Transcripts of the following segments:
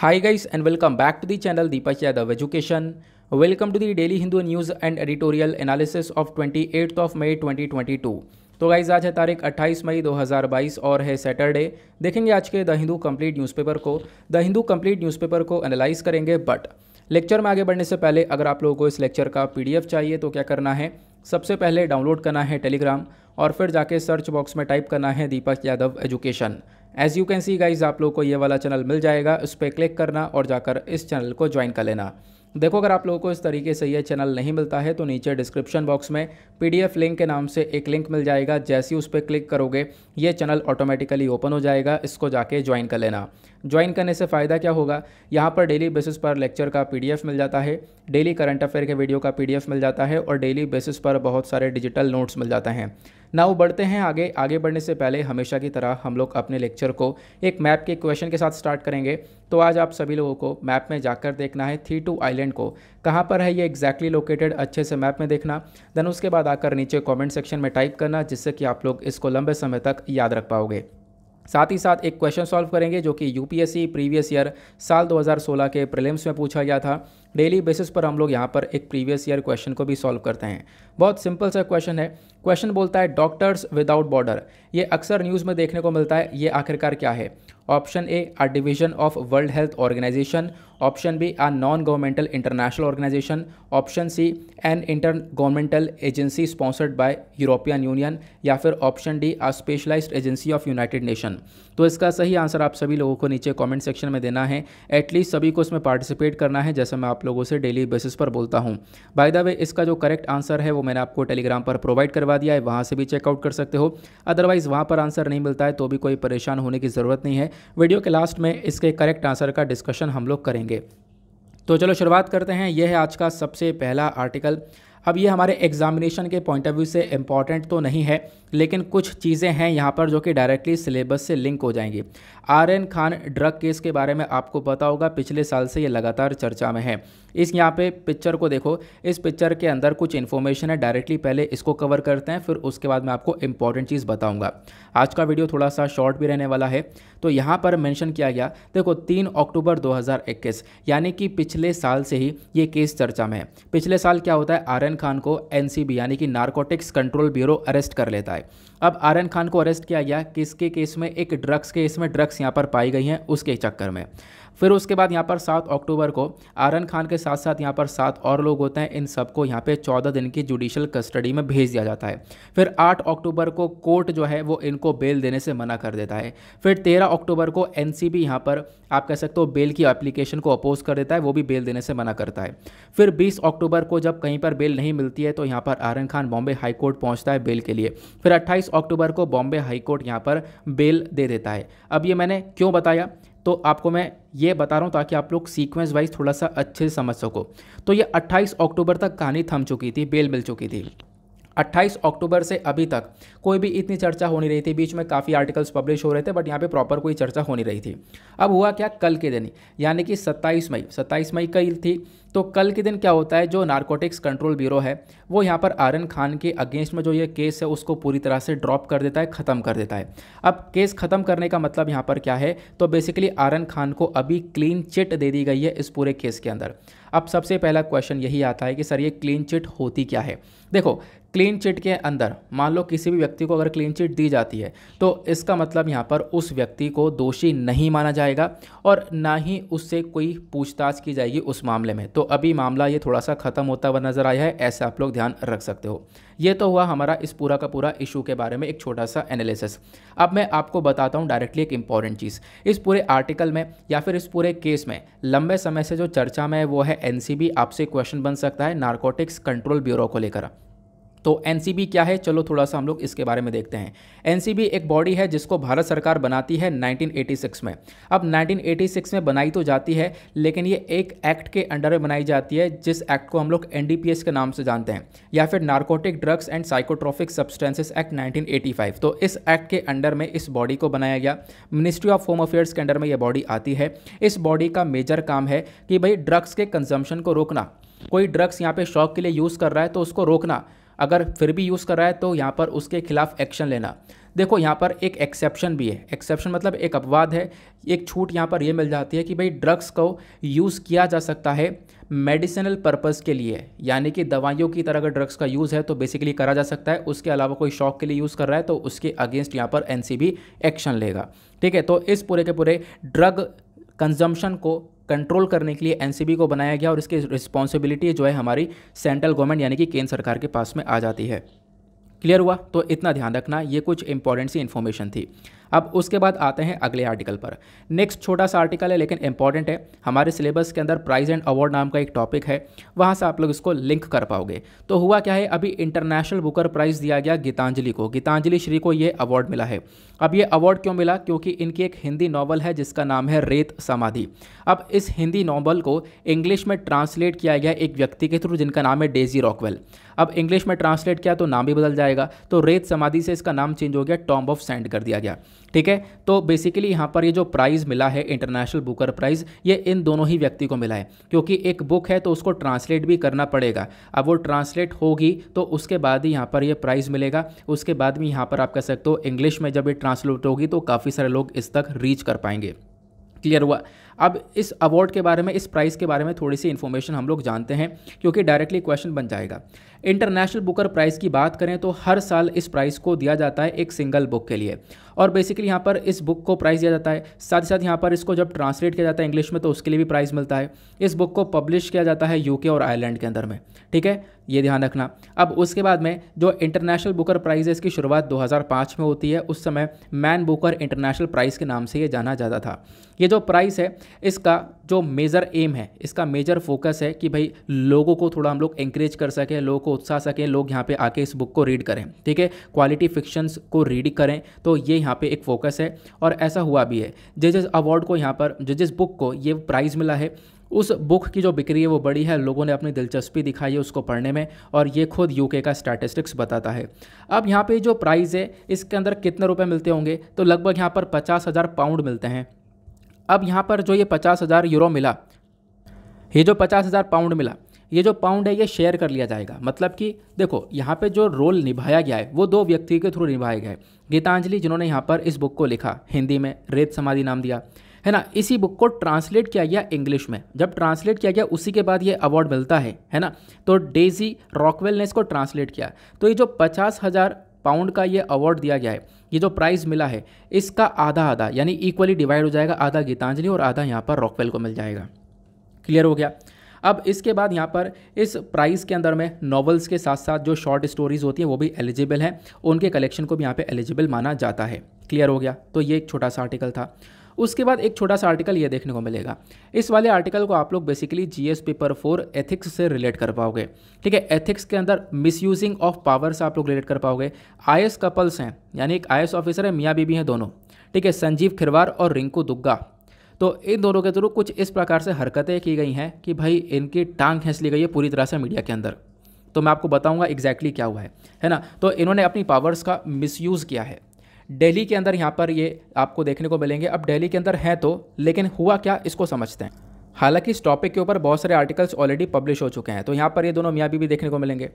Hi guys and welcome back to the channel Deepak Yadav Education. Welcome to the daily Hindu news and editorial analysis of 28th of May 2022. तो guys आज है तारीख 28 मई 2022 और है Saturday देखेंगे आज के द हिंदू कंप्लीट न्यूज़पेपर को द हिंदू कंप्लीट न्यूज़पेपर को एनालाइज करेंगे बट लेक्चर में आगे बढ़ने से पहले अगर आप लोगों को इस लेक्चर का पीडीएफ चाहिए तो क्या करना है सबसे पहले डाउनलोड करना है टेलीग्राम और फिर जाके सर्च बॉक्स में टाइप करना है Deepak Yadav education as you can see guys आप लोग को ये वाला चैनल मिल जाएगा उस पर क्लिक करना और जाकर इस चैनल को ज्वाइन कर लेना देखो अगर आप लोगों को इस तरीके से ये चैनल नहीं मिलता है तो नीचे डिस्क्रिप्शन बॉक्स में पीडीएफ लिंक के नाम से एक लिंक मिल जाएगा जैसे ही उस पर क्लिक करोगे ये चैनल ऑटोमेटिकली ओपन हो जाएगा इसको जाके ज्वाइन कर लेना ज्वाइन करने से फ़ायदा क्या होगा यहाँ पर डेली बेसिस पर लेक्चर का पीडीएफ मिल जाता है डेली करंट अफेयर के वीडियो का पीडीएफ मिल जाता है और डेली बेसिस पर बहुत सारे डिजिटल नोट्स मिल जाते हैं नाउ बढ़ते हैं आगे आगे बढ़ने से पहले हमेशा की तरह हम लोग अपने लेक्चर को एक मैप के क्वेश्चन के साथ स्टार्ट करेंगे तो आज आप सभी लोगों को मैप में जाकर देखना है थी टू आइलैंड को कहाँ पर है ये एग्जैक्टली लोकेटेड अच्छे से मैप में देखना देन उसके बाद आकर नीचे कमेंट सेक्शन में टाइप करना जिससे कि आप लोग इसको लंबे समय तक याद रख पाओगे साथ ही साथ एक क्वेश्चन सॉल्व करेंगे जो कि यूपीएससी प्रीवियस ईयर साल 2016 के प्रीलिम्स में पूछा गया था डेली बेसिस पर हम लोग यहाँ पर एक प्रीवियस ईयर क्वेश्चन को भी सॉल्व करते हैं बहुत सिंपल सा क्वेश्चन है क्वेश्चन बोलता है डॉक्टर्स विदाउट बॉर्डर ये अक्सर न्यूज़ में देखने को मिलता है ये आखिरकार क्या है option A a division of World Health Organization option B a non governmental international organisation option C an inter governmental agency sponsored by European Union या फिर option D a specialise agency of United Nation तो इसका सही answer आप सभी लोगों को नीचे कॉमेंट सेक्शन में देना है एटलीस्ट सभी को इसमें पार्टिसिपेट करना है जैसे मैं आप आप लोगों से डेली बेसिस पर बोलता हूँ बाय द वे इसका जो करेक्ट आंसर है वो मैंने आपको टेलीग्राम पर प्रोवाइड करवा दिया है वहाँ से भी चेकआउट कर सकते हो अदरवाइज़ वहाँ पर आंसर नहीं मिलता है तो भी कोई परेशान होने की ज़रूरत नहीं है वीडियो के लास्ट में इसके करेक्ट आंसर का डिस्कशन हम लोग करेंगे तो चलो शुरुआत करते हैं यह है आज का सबसे पहला आर्टिकल अब ये हमारे एग्जामिनेशन के पॉइंट ऑफ व्यू से इम्पॉर्टेंट तो नहीं है लेकिन कुछ चीज़ें हैं यहाँ पर जो कि डायरेक्टली सिलेबस से लिंक हो जाएंगी Aryan Khan drug case के बारे में आपको पता होगा पिछले साल से ये लगातार चर्चा में है इस यहाँ पे पिक्चर को देखो इस पिक्चर के अंदर कुछ इन्फॉर्मेशन है डायरेक्टली पहले इसको कवर करते हैं फिर उसके बाद मैं आपको इंपॉर्टेंट चीज़ बताऊँगा आज का वीडियो थोड़ा सा शॉर्ट भी रहने वाला है तो यहाँ पर मैंशन किया गया देखो तीन अक्टूबर 2021 यानी कि पिछले साल से ही ये केस चर्चा में है पिछले साल क्या होता है आर्यन खान को एन यानी कि नारकोटिक्स कंट्रोल ब्यूरो अरेस्ट कर लेता है अब आर्यन खान को अरेस्ट किया गया किसके केस में एक ड्रग्स केस में ड्रग्स यहाँ पर पाई गई हैं उसके चक्कर में फिर उसके बाद यहाँ पर सात अक्टूबर को आरन खान के साथ साथ यहाँ पर सात और लोग होते हैं इन सबको यहाँ पे चौदह दिन की जुडिशल कस्टडी में भेज दिया जाता है फिर आठ अक्टूबर को कोर्ट जो है वो इनको बेल देने से मना कर देता है फिर तेरह अक्टूबर को एन सी पर आप कह सकते हो बेल की एप्लीकेशन को अपोज कर देता है वो भी बेल देने से मना करता है फिर बीस अक्टूबर को जब कहीं पर बेल नहीं मिलती है तो यहाँ पर आरन खान बॉम्बे हाईकोर्ट पहुँचता है बेल के लिए फिर अट्ठाईस अक्टूबर को बॉम्बे हाईकोर्ट यहाँ पर बेल दे देता है अब ये मैंने क्यों बताया तो आपको मैं ये बता रहा हूँ ताकि आप लोग सीक्वेंस वाइज थोड़ा सा अच्छे से समझ सको तो ये 28 अक्टूबर तक कहानी थम चुकी थी बेल मिल चुकी थी 28 अक्टूबर से अभी तक कोई भी इतनी चर्चा हो नहीं रही थी बीच में काफ़ी आर्टिकल्स पब्लिश हो रहे थे बट यहाँ पर प्रॉपर कोई चर्चा हो नहीं रही थी अब हुआ क्या कल के दिन यानी कि सत्ताईस मई सत्ताईस मई कल थी तो कल के दिन क्या होता है जो नारकोटिक्स कंट्रोल ब्यूरो है वो यहाँ पर आर्यन खान के अगेंस्ट में जो ये केस है उसको पूरी तरह से ड्रॉप कर देता है ख़त्म कर देता है अब केस ख़त्म करने का मतलब यहाँ पर क्या है तो बेसिकली आर्यन खान को अभी क्लीन चिट दे दी गई है इस पूरे केस के अंदर अब सबसे पहला क्वेश्चन यही आता है कि सर ये क्लीन चिट होती क्या है देखो क्लीन चिट के अंदर मान लो किसी भी व्यक्ति को अगर क्लीन चिट दी जाती है तो इसका मतलब यहाँ पर उस व्यक्ति को दोषी नहीं माना जाएगा और ना ही उससे कोई पूछताछ की जाएगी उस मामले में तो अभी मामला ये थोड़ा सा ख़त्म होता हुआ नज़र आया है ऐसे आप लोग ध्यान रख सकते हो ये तो हुआ हमारा इस पूरा का पूरा इशू के बारे में एक छोटा सा एनालिसिस अब मैं आपको बताता हूँ डायरेक्टली एक इंपॉर्टेंट चीज़ इस पूरे आर्टिकल में या फिर इस पूरे केस में लंबे समय से जो चर्चा में है वो है एनसीबी आपसे क्वेश्चन बन सकता है नारकोटिक्स कंट्रोल ब्यूरो को लेकर तो एन क्या है चलो थोड़ा सा हम लोग इसके बारे में देखते हैं एन एक बॉडी है जिसको भारत सरकार बनाती है 1986 में अब 1986 में बनाई तो जाती है लेकिन ये एक एक्ट के अंडर में बनाई जाती है जिस एक्ट को हम लोग एन के नाम से जानते हैं या फिर narcotic drugs and psychotropic substances act nineteen तो इस एक्ट के अंडर में इस बॉडी को बनाया गया मिनिस्ट्री ऑफ होम अफेयर्स के अंडर में यह बॉडी आती है इस बॉडी का मेजर काम है कि भाई ड्रग्स के कंजम्पन को रोकना कोई ड्रग्स यहाँ पे शौक के लिए यूज़ कर रहा है तो उसको रोकना अगर फिर भी यूज़ कर रहा है तो यहाँ पर उसके खिलाफ एक्शन लेना देखो यहाँ पर एक एक्सेप्शन भी है एक्सेप्शन मतलब एक अपवाद है एक छूट यहाँ पर यह मिल जाती है कि भाई ड्रग्स को यूज़ किया जा सकता है मेडिसिनल पर्पज़ के लिए यानी कि दवाइयों की तरह अगर ड्रग्स का यूज़ है तो बेसिकली करा जा सकता है उसके अलावा कोई शौक के लिए यूज़ कर रहा है तो उसके अगेंस्ट यहाँ पर एन एक्शन लेगा ठीक है तो इस पूरे के पूरे ड्रग कंजम्पशन को कंट्रोल करने के लिए एनसीबी को बनाया गया और इसकी रिस्पॉन्सिबिलिटी जो है हमारी सेंट्रल गवर्नमेंट यानी कि केंद्र सरकार के पास में आ जाती है क्लियर हुआ तो इतना ध्यान रखना ये कुछ इंपॉर्टेंट सी इन्फॉर्मेशन थी अब उसके बाद आते हैं अगले आर्टिकल पर नेक्स्ट छोटा सा आर्टिकल है लेकिन इंपॉर्टेंट है हमारे सिलेबस के अंदर प्राइज एंड अवार्ड नाम का एक टॉपिक है वहाँ से आप लोग इसको लिंक कर पाओगे तो हुआ क्या है अभी इंटरनेशनल बुकर प्राइज़ दिया गया गीतांजलि को गीतांजलि श्री को ये अवार्ड मिला है अब ये अवार्ड क्यों मिला क्योंकि इनकी एक हिंदी नावल है जिसका नाम है रेत समाधि अब इस हिंदी नावल को इंग्लिश में ट्रांसलेट किया गया एक व्यक्ति के थ्रू जिनका नाम है डेजी रॉकवेल अब इंग्लिश में ट्रांसलेट किया तो नाम भी बदल जाएगा तो रेत समाधि से इसका नाम चेंज हो गया टॉम्ब ऑफ सेंड कर दिया गया ठीक है तो बेसिकली यहाँ पर ये जो प्राइज़ मिला है इंटरनेशनल बुकर प्राइज़ ये इन दोनों ही व्यक्ति को मिला है क्योंकि एक बुक है तो उसको ट्रांसलेट भी करना पड़ेगा अब वो ट्रांसलेट होगी तो उसके बाद ही यहाँ पर ये प्राइज़ मिलेगा उसके बाद भी यहाँ पर आप कह सकते हो इंग्लिश में जब ये ट्रांसलेट होगी तो काफ़ी सारे लोग इस तक रीच कर पाएंगे क्लियर हुआ अब इस अवार्ड के बारे में इस प्राइज़ के बारे में थोड़ी सी इन्फॉर्मेशन हम लोग जानते हैं क्योंकि डायरेक्टली क्वेश्चन बन जाएगा इंटरनेशनल बुकर प्राइज़ की बात करें तो हर साल इस प्राइज़ को दिया जाता है एक सिंगल बुक के लिए और बेसिकली यहाँ पर इस बुक को प्राइज़ दिया जाता है साथ ही साथ यहाँ पर इसको जब ट्रांसलेट किया जाता है इंग्लिश में तो उसके लिए भी प्राइज़ मिलता है इस बुक को पब्लिश किया जाता है यूके और आयरलैंड के अंदर में ठीक है ये ध्यान रखना अब उसके बाद में जो इंटरनेशनल बुकर प्राइज़ है इसकी शुरुआत 2005 में होती है उस समय मैन बुकर इंटरनेशनल प्राइज़ के नाम से ये जाना जाता था ये जो प्राइस है इसका जो मेजर एम है इसका मेजर फोकस है कि भाई लोगों को थोड़ा हम लोग इंकरेज कर सकें लोगों को उत्साह सकें लोग यहाँ पे आके इस बुक को रीड करें ठीक है क्वालिटी फिक्शंस को रीड करें तो ये यहाँ पे एक फोकस है और ऐसा हुआ भी है जजेस अवार्ड को यहाँ पर जजेस बुक को ये प्राइज़ मिला है उस बुक की जो बिक्री है वो बड़ी है लोगों ने अपनी दिलचस्पी दिखाई है उसको पढ़ने में और ये खुद यूके का स्टैटिस्टिक्स बताता है अब यहाँ पे जो प्राइज़ है इसके अंदर कितने रुपए मिलते होंगे तो लगभग यहाँ पर पचास हज़ार पाउंड मिलते हैं अब यहाँ पर जो ये पचास हज़ार यूरो मिला ये जो पचास हज़ार पाउंड मिला ये जो पाउंड है ये शेयर कर लिया जाएगा मतलब कि देखो यहाँ पे जो रोल निभाया गया है वो दो व्यक्ति के थ्रू निभाए गए गीतांजलि जिन्होंने यहाँ पर इस बुक को लिखा हिंदी में रेत समाधि नाम दिया है ना इसी बुक को ट्रांसलेट किया गया इंग्लिश में जब ट्रांसलेट किया गया उसी के बाद ये अवार्ड मिलता है है ना तो डेजी रॉकवेल ने इसको ट्रांसलेट किया तो ये जो पचास हज़ार पाउंड का ये अवार्ड दिया गया है ये जो प्राइज़ मिला है इसका आधा आधा यानी इक्वली डिवाइड हो जाएगा आधा गीतांजलि और आधा यहाँ पर रॉकवेल को मिल जाएगा क्लियर हो गया अब इसके बाद यहाँ पर इस प्राइस के अंदर में नॉवल्स के साथ साथ जो शॉर्ट स्टोरीज़ होती हैं वो भी एलिजिबल हैं उनके कलेक्शन को भी यहाँ पे एलिजिबल माना जाता है क्लियर हो गया तो ये एक छोटा सा आर्टिकल था उसके बाद एक छोटा सा आर्टिकल ये देखने को मिलेगा इस वाले आर्टिकल को आप लोग basically G S paper four ethics से रिलेट कर पाओगे ठीक है एथिक्स के अंदर मिसयूजिंग ऑफ पावर से आप लोग रिलेट कर पाओगे आई कपल्स हैं यानी एक आई ऑफिसर है मियाँ बीबी हैं दोनों ठीक है संजीव खिरवार और रिंकू दुग्गा तो इन दोनों के थ्रू कुछ इस प्रकार से हरकतें की गई हैं कि भाई इनकी टांग खेस ली गई है पूरी तरह से मीडिया के अंदर तो मैं आपको बताऊंगा एग्जैक्टली exactly क्या हुआ है है ना तो इन्होंने अपनी पावर्स का मिसयूज़ किया है दिल्ली के अंदर यहाँ पर ये आपको देखने को मिलेंगे अब दिल्ली के अंदर हैं तो लेकिन हुआ क्या इसको समझते हैं हालांकि इस टॉपिक के ऊपर बहुत सारे आर्टिकल्स ऑलरेडी पब्लिश हो चुके हैं तो यहाँ पर ये दोनों मियाँ भी देखने को मिलेंगे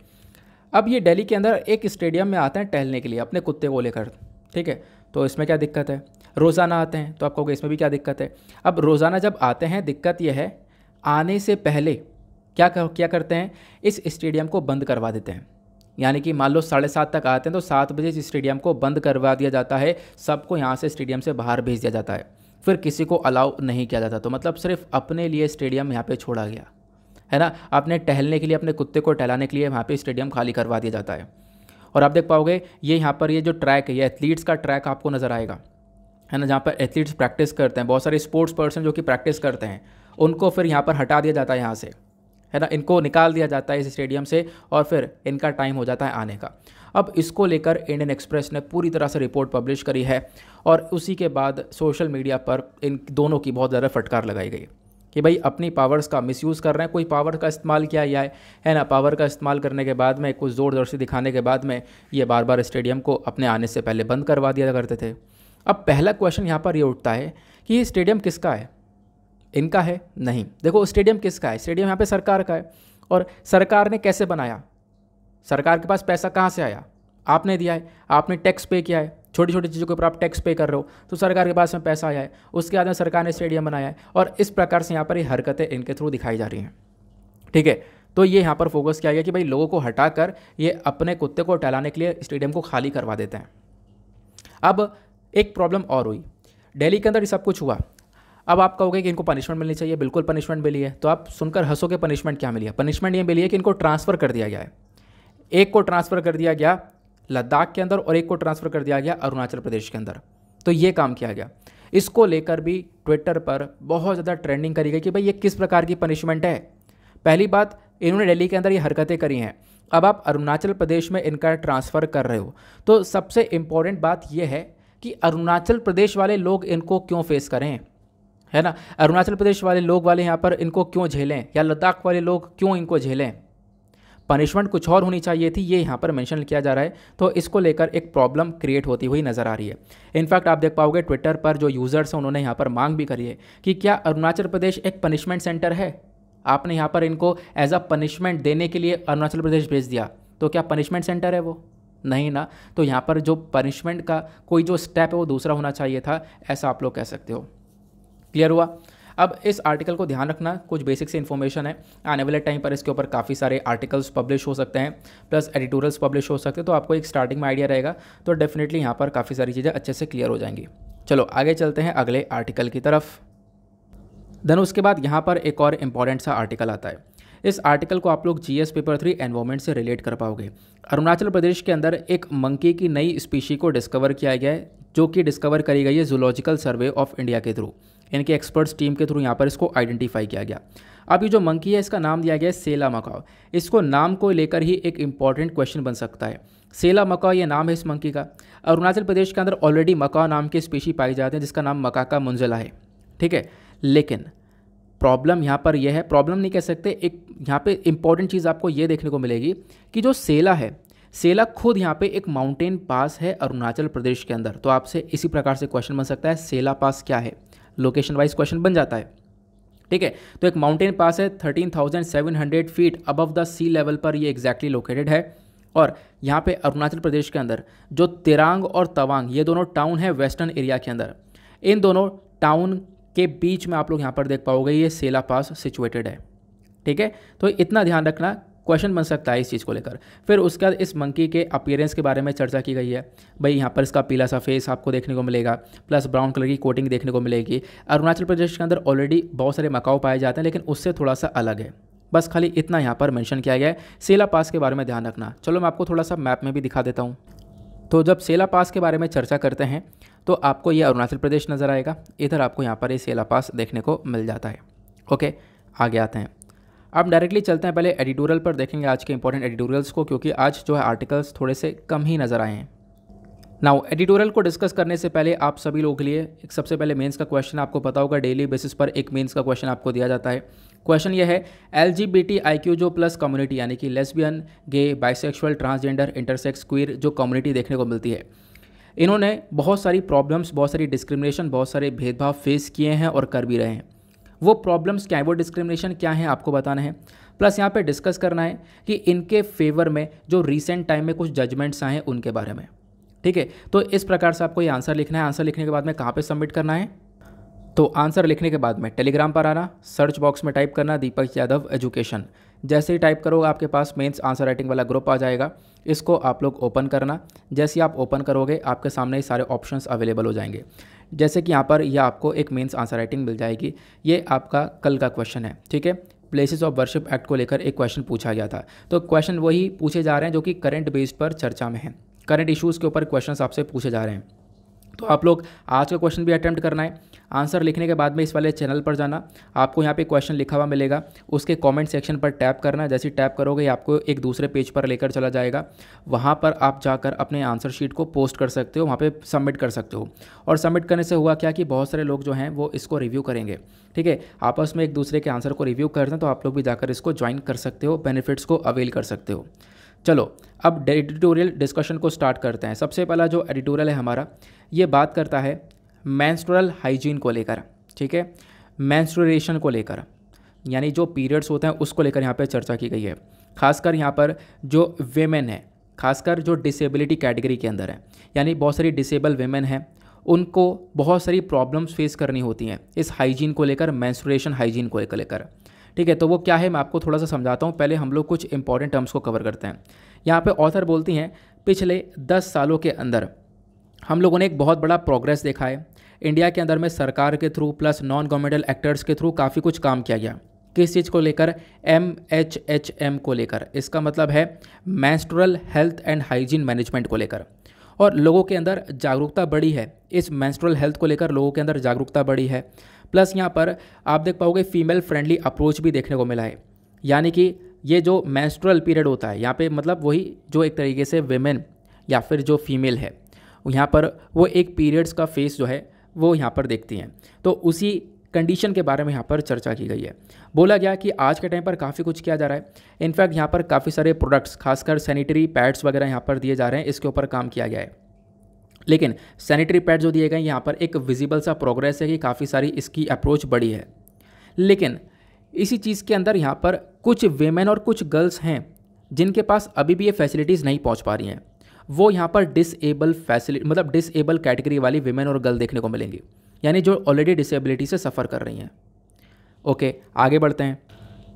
अब ये डेली के अंदर एक स्टेडियम में आते हैं टहलने के लिए अपने कुत्ते को लेकर ठीक है तो इसमें क्या दिक्कत है रोज़ाना आते हैं तो आप कहोगे इसमें भी क्या दिक्कत है अब रोज़ाना जब आते हैं दिक्कत यह है आने से पहले क्या क्या करते हैं इस स्टेडियम को बंद करवा देते हैं यानी कि मान लो साढ़े सात तक आते हैं तो सात बजे इस स्टेडियम को बंद करवा दिया जाता है सबको यहाँ से स्टेडियम से बाहर भेज दिया जाता है फिर किसी को अलाउ नहीं किया जाता तो मतलब सिर्फ अपने लिए स्टेडियम यहाँ पर छोड़ा गया है ना अपने टहलने के लिए अपने कुत्ते को टहलाने के लिए वहाँ पर स्टेडियम खाली करवा दिया जाता है और आप देख पाओगे ये यहाँ पर ये जो ट्रैक है ये एथलीट्स का ट्रैक आपको नज़र आएगा है ना जहाँ पर एथलीट्स प्रैक्टिस करते हैं बहुत सारे स्पोर्ट्स पर्सन जो कि प्रैक्टिस करते हैं उनको फिर यहाँ पर हटा दिया जाता है यहाँ से है ना इनको निकाल दिया जाता है इस स्टेडियम से और फिर इनका टाइम हो जाता है आने का अब इसको लेकर इंडियन एक्सप्रेस ने पूरी तरह से रिपोर्ट पब्लिश करी है और उसी के बाद सोशल मीडिया पर इन दोनों की बहुत ज़्यादा फटकार लगाई गई कि भाई अपनी पावर्स का मिसयूज़ कर रहे हैं कोई पावर का इस्तेमाल किया जाए है ना पावर का इस्तेमाल करने के बाद में कुछ ज़ोर ज़ोर से दिखाने के बाद में ये बार बार स्टेडियम को अपने आने से पहले बंद करवा दिया करते थे अब पहला क्वेश्चन यहाँ पर ये उठता है कि ये स्टेडियम किसका है इनका है नहीं देखो स्टेडियम किसका है स्टेडियम यहाँ पे सरकार का है और सरकार ने कैसे बनाया सरकार के पास पैसा कहाँ से आया आपने दिया है आपने टैक्स पे किया है छोटी छोटी चीज़ों के ऊपर आप टैक्स पे कर रहे हो तो सरकार के पास में पैसा आया है उसके बाद में सरकार ने स्टेडियम बनाया है और इस प्रकार से यहाँ पर ये हरकतें इनके थ्रू दिखाई जा रही हैं ठीक है तो ये यहाँ पर फोकस किया गया कि भाई लोगों को हटाकर ये अपने कुत्ते को टहलाने के लिए स्टेडियम को खाली करवा देते हैं अब एक प्रॉब्लम और हुई दिल्ली के अंदर ये सब कुछ हुआ अब आप कहोगे कि इनको पनिशमेंट मिलनी चाहिए बिल्कुल पनिशमेंट मिली है तो आप सुनकर हंसोगे पनिशमेंट क्या मिली है पनिशमेंट ये मिली है कि इनको ट्रांसफ़र कर दिया गया है एक को ट्रांसफ़र कर दिया गया लद्दाख के अंदर और एक को ट्रांसफ़र कर दिया गया अरुणाचल प्रदेश के अंदर तो ये काम किया गया इसको लेकर भी ट्विटर पर बहुत ज़्यादा ट्रेंडिंग करी गई कि भाई ये किस प्रकार की पनिशमेंट है पहली बात इन्होंने दिल्ली के अंदर ये हरकतें करी हैं अब आप अरुणाचल प्रदेश में इनका ट्रांसफ़र कर रहे हो तो सबसे इम्पोर्टेंट बात यह है कि अरुणाचल प्रदेश वाले लोग इनको क्यों फेस करें है ना अरुणाचल प्रदेश वाले लोग वाले यहाँ पर इनको क्यों झेलें या लद्दाख वाले लोग क्यों इनको झेलें पनिशमेंट कुछ और होनी चाहिए थी ये यहाँ पर मेंशन किया जा रहा है तो इसको लेकर एक प्रॉब्लम क्रिएट होती हुई नज़र आ रही है इनफैक्ट आप देख पाओगे ट्विटर पर जो यूज़र्स हैं उन्होंने यहाँ पर मांग भी करी है कि क्या अरुणाचल प्रदेश एक पनिशमेंट सेंटर है आपने यहाँ पर इनको एज अ पनिशमेंट देने के लिए अरुणाचल प्रदेश भेज दिया तो क्या पनिशमेंट सेंटर है वो नहीं ना तो यहाँ पर जो पनिशमेंट का कोई जो स्टेप है वो दूसरा होना चाहिए था ऐसा आप लोग कह सकते हो क्लियर हुआ अब इस आर्टिकल को ध्यान रखना कुछ बेसिक से इन्फॉर्मेशन है आने वाले टाइम पर इसके ऊपर काफ़ी सारे आर्टिकल्स पब्लिश हो सकते हैं प्लस एडिटोरियल्स पब्लिश हो सकते हैं तो आपको एक स्टार्टिंग में आइडिया रहेगा तो डेफिनेटली यहाँ पर काफ़ी सारी चीज़ें अच्छे से क्लियर हो जाएंगी चलो आगे चलते हैं अगले आर्टिकल की तरफ देन उसके बाद यहाँ पर एक और इम्पॉर्टेंट सा आर्टिकल आता है इस आर्टिकल को आप लोग G S paper three environment से रिलेट कर पाओगे अरुणाचल प्रदेश के अंदर एक मंकी की नई स्पीशी को डिस्कवर किया गया है जो कि डिस्कवर करी गई है जूलॉजिकल सर्वे ऑफ इंडिया के थ्रू यानी कि एक्सपर्ट्स टीम के थ्रू यहाँ पर इसको आइडेंटिफाई किया गया अब ये जो मंकी है इसका नाम दिया गया है सेला मकाव इसको नाम को लेकर ही एक इम्पॉर्टेंट क्वेश्चन बन सकता है सेला मकाव ये नाम है इस मंकी का अरुणाचल प्रदेश के अंदर ऑलरेडी मकाव नाम के स्पीशी पाई जाते हैं जिसका नाम मका का मुंजला है ठीक है लेकिन प्रॉब्लम यहाँ पर यह है प्रॉब्लम नहीं कह सकते एक यहाँ पे इम्पॉर्टेंट चीज़ आपको ये देखने को मिलेगी कि जो सेला है सेला खुद यहाँ पे एक माउंटेन पास है अरुणाचल प्रदेश के अंदर तो आपसे इसी प्रकार से क्वेश्चन बन सकता है सेला पास क्या है लोकेशन वाइज क्वेश्चन बन जाता है ठीक है तो एक माउंटेन पास है thirteen thousand seven hundred feet above the sea level पर ये एग्जैक्टली लोकेटेड है और यहाँ पे अरुणाचल प्रदेश के अंदर जो तिरांग और तवांग ये दोनों टाउन है वेस्टर्न एरिया के अंदर इन दोनों टाउन के बीच में आप लोग यहाँ पर देख पाओगे ये सेला पास सिचुएटेड है ठीक है तो इतना ध्यान रखना क्वेश्चन बन सकता है इस चीज़ को लेकर फिर उसके बाद इस मंकी के अपीयरेंस के बारे में चर्चा की गई है भाई यहाँ पर इसका पीला सा फेस आपको देखने को मिलेगा प्लस ब्राउन कलर की कोटिंग देखने को मिलेगी अरुणाचल प्रदेश के अंदर ऑलरेडी बहुत सारे मकाओ पाए जाते हैं लेकिन उससे थोड़ा सा अलग है बस खाली इतना यहाँ पर मैंशन किया गया है सेला पास के बारे में ध्यान रखना चलो मैं आपको थोड़ा सा मैप में भी दिखा देता हूँ तो जब सेला पास के बारे में चर्चा करते हैं तो आपको ये अरुणाचल प्रदेश नज़र आएगा इधर आपको यहाँ पर ये सेला पास देखने को मिल जाता है ओके आगे आते हैं आप डायरेक्टली चलते हैं पहले एडिटोरियल पर देखेंगे आज के इंपॉर्टेंट एडिटोरियल्स को क्योंकि आज जो है आर्टिकल्स थोड़े से कम ही नज़र आए हैं नाउ एडिटोरियल को डिस्कस करने से पहले आप सभी लोगों के लिए एक सबसे पहले मेंस का क्वेश्चन आपको पता होगा डेली बेसिस पर एक मेंस का क्वेश्चन आपको दिया जाता है क्वेश्चन यह है L G B T I Q जो प्लस कम्युनिटी यानी कि lesbian gay bisexual transgender intersex queer जो कम्युनिटी देखने को मिलती है इन्होंने बहुत सारी प्रॉब्लम्स बहुत सारी डिस्क्रिमिनेशन बहुत सारे भेदभाव फेस किए हैं और कर भी रहे हैं वो प्रॉब्लम्स क्या है वो डिस्क्रिमिनेशन क्या है आपको बताना है प्लस यहाँ पे डिस्कस करना है कि इनके फेवर में जो रिसेंट टाइम में कुछ जजमेंट्स आए हैं उनके बारे में ठीक है तो इस प्रकार से आपको ये आंसर लिखना है आंसर लिखने के बाद में कहाँ पे सबमिट करना है तो आंसर लिखने के बाद में टेलीग्राम पर आना सर्च बॉक्स में टाइप करना दीपक यादव एजुकेशन जैसे ही टाइप करोगे आपके पास मेंस आंसर राइटिंग वाला ग्रुप आ जाएगा इसको आप लोग ओपन करना जैसे ही आप ओपन करोगे आपके सामने ही सारे ऑप्शंस अवेलेबल हो जाएंगे जैसे कि यहाँ पर यह आपको एक मेंस आंसर राइटिंग मिल जाएगी ये आपका कल का क्वेश्चन है ठीक है प्लेसेस ऑफ वर्शिप एक्ट को लेकर एक क्वेश्चन पूछा गया था तो क्वेश्चन वही पूछे जा रहे हैं जो कि करंट बेस पर चर्चा में है करंट इशूज़ के ऊपर क्वेश्चन आपसे पूछे जा रहे हैं तो आप लोग आज का क्वेश्चन भी अटैम्प्ट करना है आंसर लिखने के बाद में इस वाले चैनल पर जाना आपको यहाँ पे क्वेश्चन लिखा हुआ मिलेगा उसके कमेंट सेक्शन पर टैप करना जैसे टैप करोगे आपको एक दूसरे पेज पर लेकर चला जाएगा वहाँ पर आप जाकर अपने आंसर शीट को पोस्ट कर सकते हो वहाँ पर सबमिट कर सकते हो और सबमिट करने से हुआ क्या कि बहुत सारे लोग जो हैं वो इसको रिव्यू करेंगे ठीक है आपस में एक दूसरे के आंसर को रिव्यू करते हैं तो आप लोग भी जाकर इसको ज्वाइन कर सकते हो बेनिफिट्स को अवेल कर सकते हो चलो अब एडिटोरियल डिस्कशन को स्टार्ट करते हैं सबसे पहला जो एडिटोरियल है हमारा ये बात करता है मैंस्ट्रल हाइजीन को लेकर ठीक है मैंस्ट्रेशन को लेकर यानी जो पीरियड्स होते हैं उसको लेकर यहाँ पर चर्चा की गई है खासकर यहाँ पर जो वेमेन है खासकर जो डिसेबिलिटी कैटेगरी के अंदर है यानी बहुत सारी डिसेबल वेमेन हैं उनको बहुत सारी प्रॉब्लम्स फेस करनी होती हैं इस हाइजीन को लेकर मैंस्ट्रेशन हाइजीन को लेकर ठीक है तो वो क्या है मैं आपको थोड़ा सा समझाता हूँ पहले हम लोग कुछ इंपॉर्टेंट टर्म्स को कवर करते हैं यहाँ पे ऑथर बोलती हैं पिछले दस सालों के अंदर हम लोगों ने एक बहुत बड़ा प्रोग्रेस देखा है इंडिया के अंदर में सरकार के through plus non governmental actors के थ्रू काफ़ी कुछ काम किया गया किस चीज़ को लेकर एम एच एच एम को लेकर इसका मतलब है menstrual health and hygiene management को लेकर और लोगों के अंदर जागरूकता बढ़ी है इस मैंस्ट्रल हेल्थ को लेकर लोगों के अंदर जागरूकता बढ़ी है प्लस यहाँ पर आप देख पाओगे फीमेल फ्रेंडली अप्रोच भी देखने को मिला है यानी कि ये जो मैंस्ट्रल पीरियड होता है यहाँ पे मतलब वही जो एक तरीके से वेमेन या फिर जो फीमेल है यहाँ पर वो एक पीरियड्स का फेस जो है वो यहाँ पर देखती हैं तो उसी कंडीशन के बारे में यहाँ पर चर्चा की गई है बोला गया कि आज के टाइम पर काफ़ी कुछ किया जा रहा है इनफैक्ट यहाँ पर काफ़ी सारे प्रोडक्ट्स खासकर सैनिटरी पैड्स वगैरह यहाँ पर दिए जा रहे हैं इसके ऊपर काम किया गया है लेकिन सैनिटरी पैड जो दिए गए यहाँ पर एक विजिबल सा प्रोग्रेस है कि काफ़ी सारी इसकी अप्रोच बढ़ी है लेकिन इसी चीज़ के अंदर यहाँ पर कुछ वेमेन और कुछ गर्ल्स हैं जिनके पास अभी भी ये फैसिलिटीज़ नहीं पहुँच पा रही हैं वो यहाँ पर डिसेबल फैसिलिटी मतलब डिसेबल कैटेगरी वाली वीमेन और गर्ल देखने को मिलेंगी यानी जो ऑलरेडी डिसेबिलिटी से सफ़र कर रही हैं ओके आगे बढ़ते हैं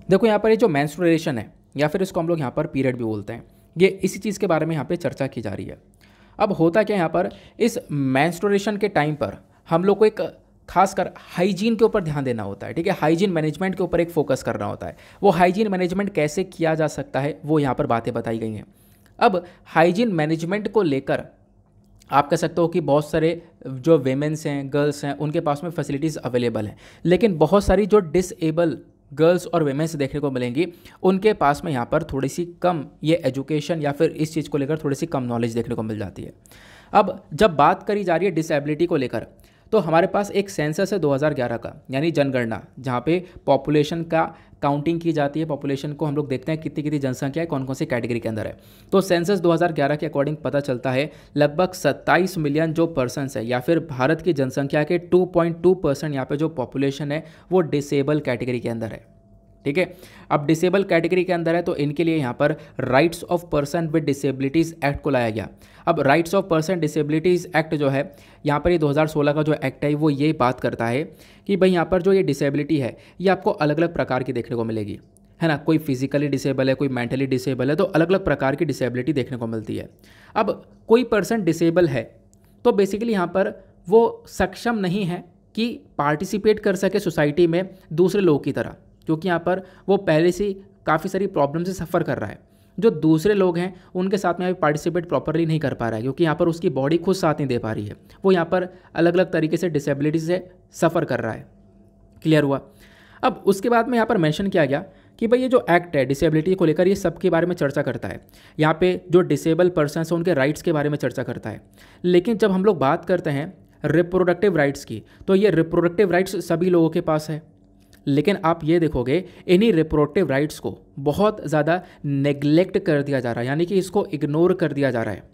देखो यहाँ पर ये जो मैंस्ट्रेशन है या फिर इसको हम लोग यहाँ पर पीरियड भी बोलते हैं ये इसी चीज़ के बारे में यहाँ पर चर्चा की जा रही है अब होता क्या यहाँ पर इस मैंस्ट्रेशन के टाइम पर हम लोग को एक खासकर हाइजीन के ऊपर ध्यान देना होता है ठीक है हाइजीन मैनेजमेंट के ऊपर एक फोकस करना होता है वो हाइजीन मैनेजमेंट कैसे किया जा सकता है वो यहाँ पर बातें बताई गई हैं अब हाइजीन मैनेजमेंट को लेकर आप कह सकते हो कि बहुत सारे जो वेमेंस हैं गर्ल्स हैं उनके पास में फैसिलिटीज़ अवेलेबल हैं लेकिन बहुत सारी जो डिसेबल गर्ल्स और वेमेंस देखने को मिलेंगी उनके पास में यहाँ पर थोड़ी सी कम ये एजुकेशन या फिर इस चीज़ को लेकर थोड़ी सी कम नॉलेज देखने को मिल जाती है अब जब बात करी जा रही है डिसेबिलिटी को लेकर तो हमारे पास एक सेंसस है 2011 का यानी जनगणना जहाँ पे पॉपुलेशन का काउंटिंग की जाती है पॉपुलेशन को हम लोग देखते हैं कितनी कितनी जनसंख्या है कौन कौन सी कैटेगरी के अंदर है तो सेंसस 2011 के अकॉर्डिंग पता चलता है लगभग 27 मिलियन जो पर्सनस है या फिर भारत की जनसंख्या के 2.2 परसेंट यहाँ पर जो पॉपुलेशन है वो डिसेबल कैटेगरी के अंदर है ठीक है अब डिसेबल कैटेगरी के अंदर है तो इनके लिए यहाँ पर rights of person with disabilities act को लाया गया अब rights of person disabilities act जो है यहाँ पर ये 2016 का जो एक्ट है वो ये बात करता है कि भाई यहाँ पर जो ये डिसेबिलिटी है ये आपको अलग अलग प्रकार की देखने को मिलेगी है ना कोई फिजिकली डिसेबल है कोई मेंटली डिसेबल है तो अलग अलग प्रकार की डिसेबिलिटी देखने को मिलती है अब कोई पर्सन डिसेबल है तो बेसिकली यहाँ पर वो सक्षम नहीं है कि पार्टिसिपेट कर सके सोसाइटी में दूसरे लोगों की तरह क्योंकि यहाँ पर वो पहले से काफ़ी सारी प्रॉब्लम से सफ़र कर रहा है जो दूसरे लोग हैं उनके साथ में अभी पार्टिसिपेट प्रॉपरली नहीं कर पा रहा है क्योंकि यहाँ पर उसकी बॉडी खुद साथ नहीं दे पा रही है वो यहाँ पर अलग अलग तरीके से डिसेबिलिटी से सफ़र कर रहा है क्लियर हुआ अब उसके बाद में यहाँ पर मेंशन किया गया कि भाई ये जो एक्ट है डिसेबिलिटी को लेकर ये सब के बारे में चर्चा करता है यहाँ पे जो डिसेबल पर्सन है उनके राइट्स के बारे में चर्चा करता है लेकिन जब हम लोग बात करते हैं रिप्रोडक्टिव राइट्स की तो ये रिप्रोडक्टिव राइट्स सभी लोगों के पास है लेकिन आप ये देखोगे इन्हीं रिप्रोडक्टिव राइट्स को बहुत ज़्यादा नेग्लेक्ट कर दिया जा रहा है यानी कि इसको इग्नोर कर दिया जा रहा है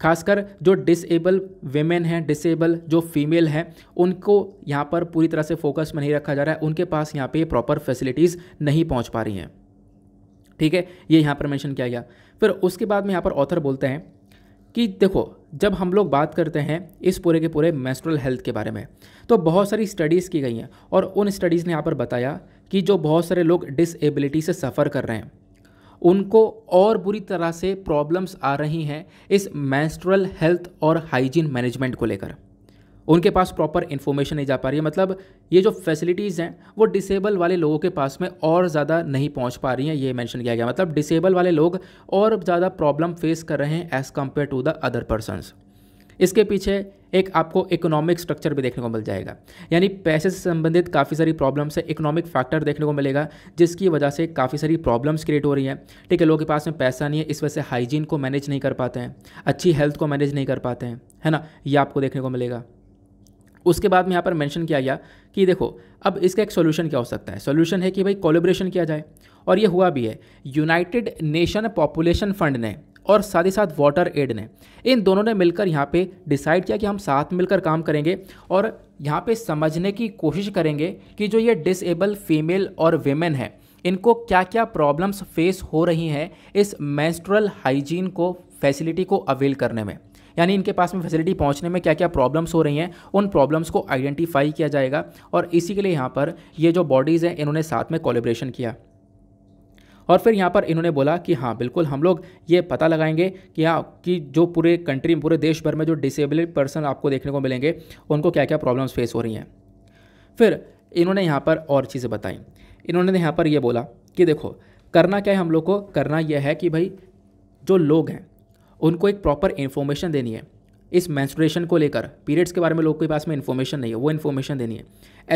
खासकर जो डिसेबल वेमेन हैं डिसेबल जो फीमेल हैं उनको यहाँ पर पूरी तरह से फोकस में नहीं रखा जा रहा है उनके पास यहाँ पे प्रॉपर फैसिलिटीज़ नहीं पहुँच पा रही हैं ठीक है ये यहाँ पर मेंशन किया गया फिर उसके बाद में यहाँ पर ऑथर बोलते हैं कि देखो जब हम लोग बात करते हैं इस पूरे के पूरे मेस्ट्रल हेल्थ के बारे में तो बहुत सारी स्टडीज़ की गई हैं और उन स्टडीज़ ने यहाँ पर बताया कि जो बहुत सारे लोग डिसेबिलिटी से सफ़र कर रहे हैं उनको और बुरी तरह से प्रॉब्लम्स आ रही हैं इस मेस्ट्रल हेल्थ और हाइजीन मैनेजमेंट को लेकर उनके पास प्रॉपर इन्फॉर्मेशन नहीं जा पा रही है मतलब ये जो फैसिलिटीज़ हैं वो डिसेबल वाले लोगों के पास में और ज़्यादा नहीं पहुंच पा रही हैं ये मेंशन किया गया मतलब डिसेबल वाले लोग और ज़्यादा प्रॉब्लम फेस कर रहे हैं as compare to the other persons इसके पीछे एक आपको इकोनॉमिक स्ट्रक्चर भी देखने को मिल जाएगा यानी पैसे से संबंधित काफ़ी सारी प्रॉब्लम्स है इकोनॉमिक फैक्टर देखने को मिलेगा जिसकी वजह से काफ़ी सारी प्रॉब्लम्स क्रिएट हो रही हैं ठीक है लोगों के पास में पैसा नहीं है इस वजह से हाइजीन को मैनेज नहीं कर पाते हैं अच्छी हेल्थ को मैनेज नहीं कर पाते हैं है ना ये आपको देखने को मिलेगा उसके बाद में यहाँ पर मेंशन किया गया कि देखो अब इसका एक सोल्यूशन क्या हो सकता है सोल्यूशन है कि भाई कोलेब्रेशन किया जाए और ये हुआ भी है यूनाइटेड नेशन पॉपुलेशन फंड ने और साथ ही साथ वाटर एड ने इन दोनों ने मिलकर यहाँ पे डिसाइड किया कि हम साथ मिलकर काम करेंगे और यहाँ पे समझने की कोशिश करेंगे कि जो ये डिसेबल फीमेल और वेमेन है इनको क्या क्या प्रॉब्लम्स फेस हो रही हैं इस मेंस्ट्रुअल हाइजीन को फैसिलिटी को अवेल करने में यानी इनके पास में फैसिलिटी पहुँचने में क्या क्या प्रॉब्लम्स हो रही हैं उन प्रॉब्लम्स को आइडेंटिफाई किया जाएगा और इसी के लिए यहाँ पर ये जो बॉडीज़ हैं इन्होंने साथ में कोलेब्रेशन किया और फिर यहाँ पर इन्होंने बोला कि हाँ बिल्कुल हम लोग ये पता लगाएंगे कि हाँ कि जो पूरे कंट्री में पूरे देश भर में जो डिसेबल्ड पर्सन आपको देखने को मिलेंगे उनको क्या क्या प्रॉब्लम्स फेस हो रही हैं फिर इन्होंने यहाँ पर और चीज़ें बताई इन्होंने यहाँ पर ये बोला कि देखो करना क्या है हम लोग को करना यह है कि भाई जो लोग हैं उनको एक प्रॉपर इन्फॉर्मेशन देनी है इस मैंस्ट्रेशन को लेकर पीरियड्स के बारे में लोगों के पास में इन्फॉर्मेशन नहीं है वो इन्फॉर्मेशन देनी है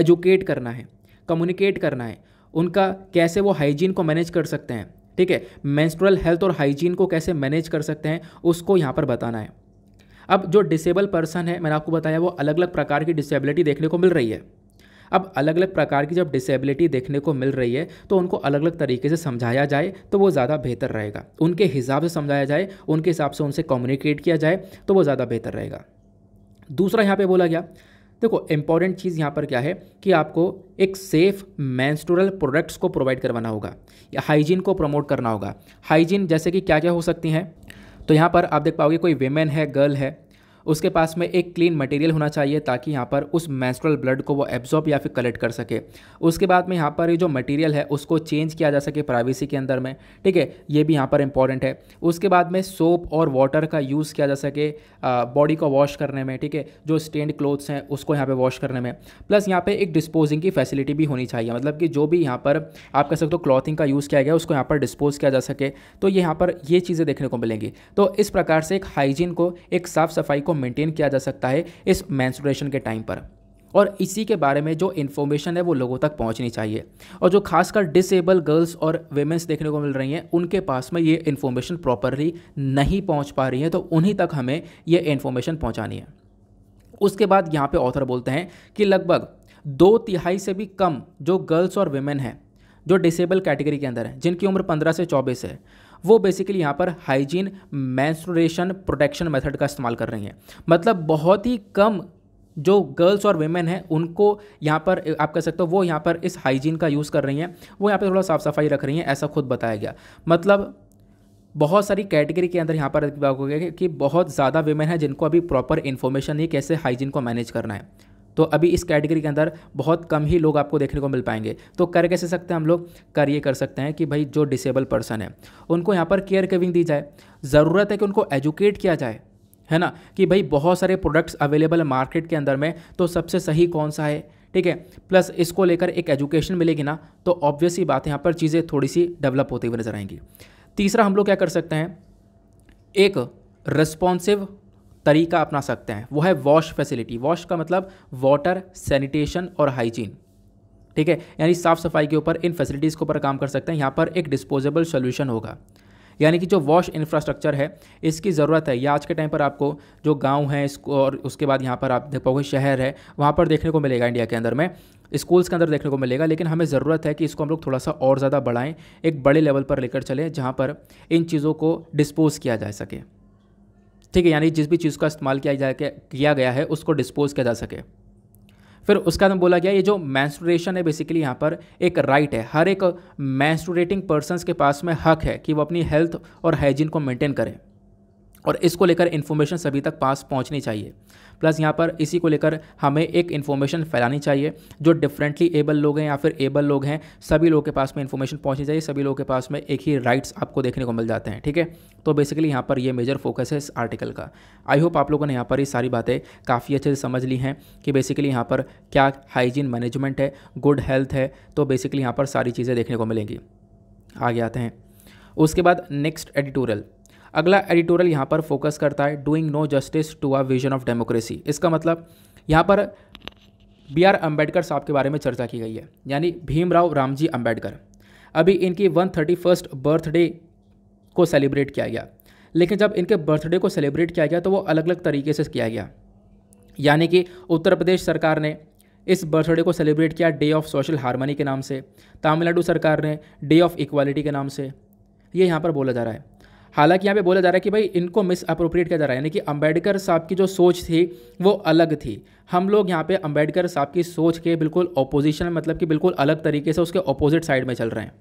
एजुकेट करना है कम्युनिकेट करना है उनका कैसे वो हाइजीन को मैनेज कर सकते हैं ठीक है मेंस्ट्रुअल हेल्थ और हाइजीन को कैसे मैनेज कर सकते हैं उसको यहाँ पर बताना है अब जो डिसेबल पर्सन है मैंने आपको बताया वो अलग अलग प्रकार की डिसेबिलिटी देखने को मिल रही है अब अलग अलग प्रकार की जब डिसेबिलिटी देखने को मिल रही है तो उनको अलग अलग तरीके से समझाया जाए तो वो ज़्यादा बेहतर रहेगा उनके हिसाब से समझाया जाए उनके हिसाब से उनसे कम्युनिकेट किया जाए तो वो ज़्यादा बेहतर रहेगा दूसरा यहाँ पर बोला गया देखो इंपॉर्टेंट चीज़ यहाँ पर क्या है कि आपको एक सेफ मैंस्टोरल प्रोडक्ट्स को प्रोवाइड करवाना होगा या हाइजीन को प्रमोट करना होगा हाइजीन जैसे कि क्या क्या हो सकती हैं तो यहाँ पर आप देख पाओगे कोई वेमेन है गर्ल है उसके पास में एक क्लीन मटेरियल होना चाहिए ताकि यहाँ पर उस मैंस्ट्रल ब्लड को वो एब्जॉर्ब या फिर कलेक्ट कर सके उसके बाद में यहाँ पर ये जो मटेरियल है उसको चेंज किया जा सके प्राइवेसी के अंदर में ठीक है ये भी यहाँ पर इंपॉर्टेंट है उसके बाद में सोप और वाटर का यूज़ किया जा सके बॉडी को वॉश करने में ठीक है जो स्टेंड क्लोथ्स हैं उसको यहाँ पर वॉश करने में प्लस यहाँ पर एक डिस्पोजिंग की फैसिलिटी भी होनी चाहिए मतलब कि जो भी यहाँ पर आप कह सकते हो क्लॉथिंग का यूज़ किया गया उसको यहाँ पर डिस्पोज किया जा सके तो यहाँ पर ये चीज़ें देखने को मिलेंगी तो इस प्रकार से एक हाइजीन को एक साफ़ सफाई को मेंटेन किया जा सकता है इस मैंसुरेशन के टाइम पर और इसी के बारे में जो इन्फॉर्मेशन है वो लोगों तक पहुंचनी चाहिए और जो खासकर डिसेबल गर्ल्स और वेमेंस देखने को मिल रही हैं उनके पास में ये इन्फॉर्मेशन प्रॉपरली नहीं पहुंच पा रही है तो उन्हीं तक हमें ये इन्फॉर्मेशन पहुंचानी है उसके बाद यहाँ पे ऑथर बोलते हैं कि लगभग दो तिहाई से भी कम जो गर्ल्स और वेमेन हैं जो डिसेबल कैटेगरी के अंदर हैं जिनकी उम्र पंद्रह से चौबीस है वो बेसिकली यहाँ पर हाइजीन मैंसुरेशन प्रोटेक्शन मेथड का इस्तेमाल कर रही हैं मतलब बहुत ही कम जो गर्ल्स और वेमेन हैं उनको यहाँ पर आप कह सकते हो वो यहाँ पर इस हाइजीन का यूज़ कर रही हैं वो यहाँ पर थोड़ा साफ़ सफाई रख रही हैं ऐसा खुद बताया गया मतलब बहुत सारी कैटेगरी के अंदर यहाँ पर हो गया कि बहुत ज़्यादा वेमेन हैं जिनको अभी प्रॉपर इन्फॉर्मेशन नहीं कैसे हाइजीन को मैनेज करना है तो अभी इस कैटेगरी के अंदर बहुत कम ही लोग आपको देखने को मिल पाएंगे तो कर कैसे सकते हैं हम लोग कर ये कर सकते हैं कि भाई जो डिसेबल पर्सन है उनको यहाँ पर केयर गिविंग दी जाए ज़रूरत है कि उनको एजुकेट किया जाए है ना कि भाई बहुत सारे प्रोडक्ट्स अवेलेबल है मार्केट के अंदर में तो सबसे सही कौन सा है ठीक है प्लस इसको लेकर एक एजुकेशन मिलेगी ना तो ऑब्वियस ही बात है यहाँ पर चीज़ें थोड़ी सी डेवलप होती हुई नज़र आएंगी तीसरा हम लोग क्या कर सकते हैं एक रिस्पॉन्सिव तरीका अपना सकते हैं वो है वॉश फैसिलिटी वॉश का मतलब वाटर सैनिटेशन और हाइजीन ठीक है यानी साफ़ सफाई के ऊपर इन फैसिलिटीज़ के ऊपर काम कर सकते हैं यहाँ पर एक डिस्पोजेबल सोल्यूशन होगा यानी कि जो वॉश इंफ्रास्ट्रक्चर है इसकी ज़रूरत है या आज के टाइम पर आपको जो गांव है इसको और उसके बाद यहाँ पर आप देख पाओगे शहर है वहाँ पर देखने को मिलेगा इंडिया के अंदर में स्कूल्स के अंदर देखने को मिलेगा लेकिन हमें ज़रूरत है कि इसको हम लोग थोड़ा सा और ज़्यादा बढ़ाएं एक बड़े लेवल पर लेकर चलें जहाँ पर इन चीज़ों को डिस्पोज़ किया जा सके ठीक है यानी जिस भी चीज़ का इस्तेमाल किया जा किया गया है उसको डिस्पोज किया जा सके फिर उसका बाद बोला गया ये जो मैंस्टोरेशन है बेसिकली यहाँ पर एक राइट है हर एक मैंस्टोरेटिंग पर्सनस के पास में हक है कि वो अपनी हेल्थ और हाइजीन को मेंटेन करें और इसको लेकर इन्फॉर्मेशन सभी तक पास पहुँचनी चाहिए प्लस यहाँ पर इसी को लेकर हमें एक इन्फॉर्मेशन फैलानी चाहिए जो डिफरेंटली एबल लोग हैं या फिर एबल लोग हैं सभी लोगों के पास में इन्फॉर्मेशन पहुँचनी चाहिए सभी लोगों के पास में एक ही राइट्स आपको देखने को मिल जाते हैं ठीक है तो बेसिकली यहाँ पर ये मेजर फोकस है इस आर्टिकल का आई होप आप लोगों ने यहाँ पर ये सारी बातें काफ़ी अच्छे से समझ ली हैं कि बेसिकली यहाँ पर क्या हाइजीन मैनेजमेंट है गुड हेल्थ है तो बेसिकली यहाँ पर सारी चीज़ें देखने को मिलेंगी आगे आते हैं उसके बाद नेक्स्ट एडिटोरियल अगला एडिटोरियल यहाँ पर फोकस करता है doing no justice to a vision of democracy इसका मतलब यहाँ पर बी आर अम्बेडकर साहब के बारे में चर्चा की गई है यानी भीमराव रामजी अम्बेडकर अभी इनकी वन थर्टी फर्स्ट बर्थडे को सेलिब्रेट किया गया लेकिन जब इनके बर्थडे को सेलिब्रेट किया गया तो वो अलग अलग तरीके से किया गया यानी कि उत्तर प्रदेश सरकार ने इस बर्थडे को सेलिब्रेट किया डे ऑफ सोशल हारमोनी के नाम से तमिलनाडु सरकार ने डे ऑफ इक्वालिटी के नाम से ये यहाँ पर बोला जा रहा है हालांकि यहाँ पे बोला जा रहा है कि भाई इनको मिस अप्रोप्रिएट किया जा रहा है यानी कि अम्बेडकर साहब की जो सोच थी वो अलग थी हम लोग यहाँ पे अम्बेडकर साहब की सोच के बिल्कुल ऑपोजिशन मतलब कि बिल्कुल अलग तरीके से उसके ऑपोजिट साइड में चल रहे हैं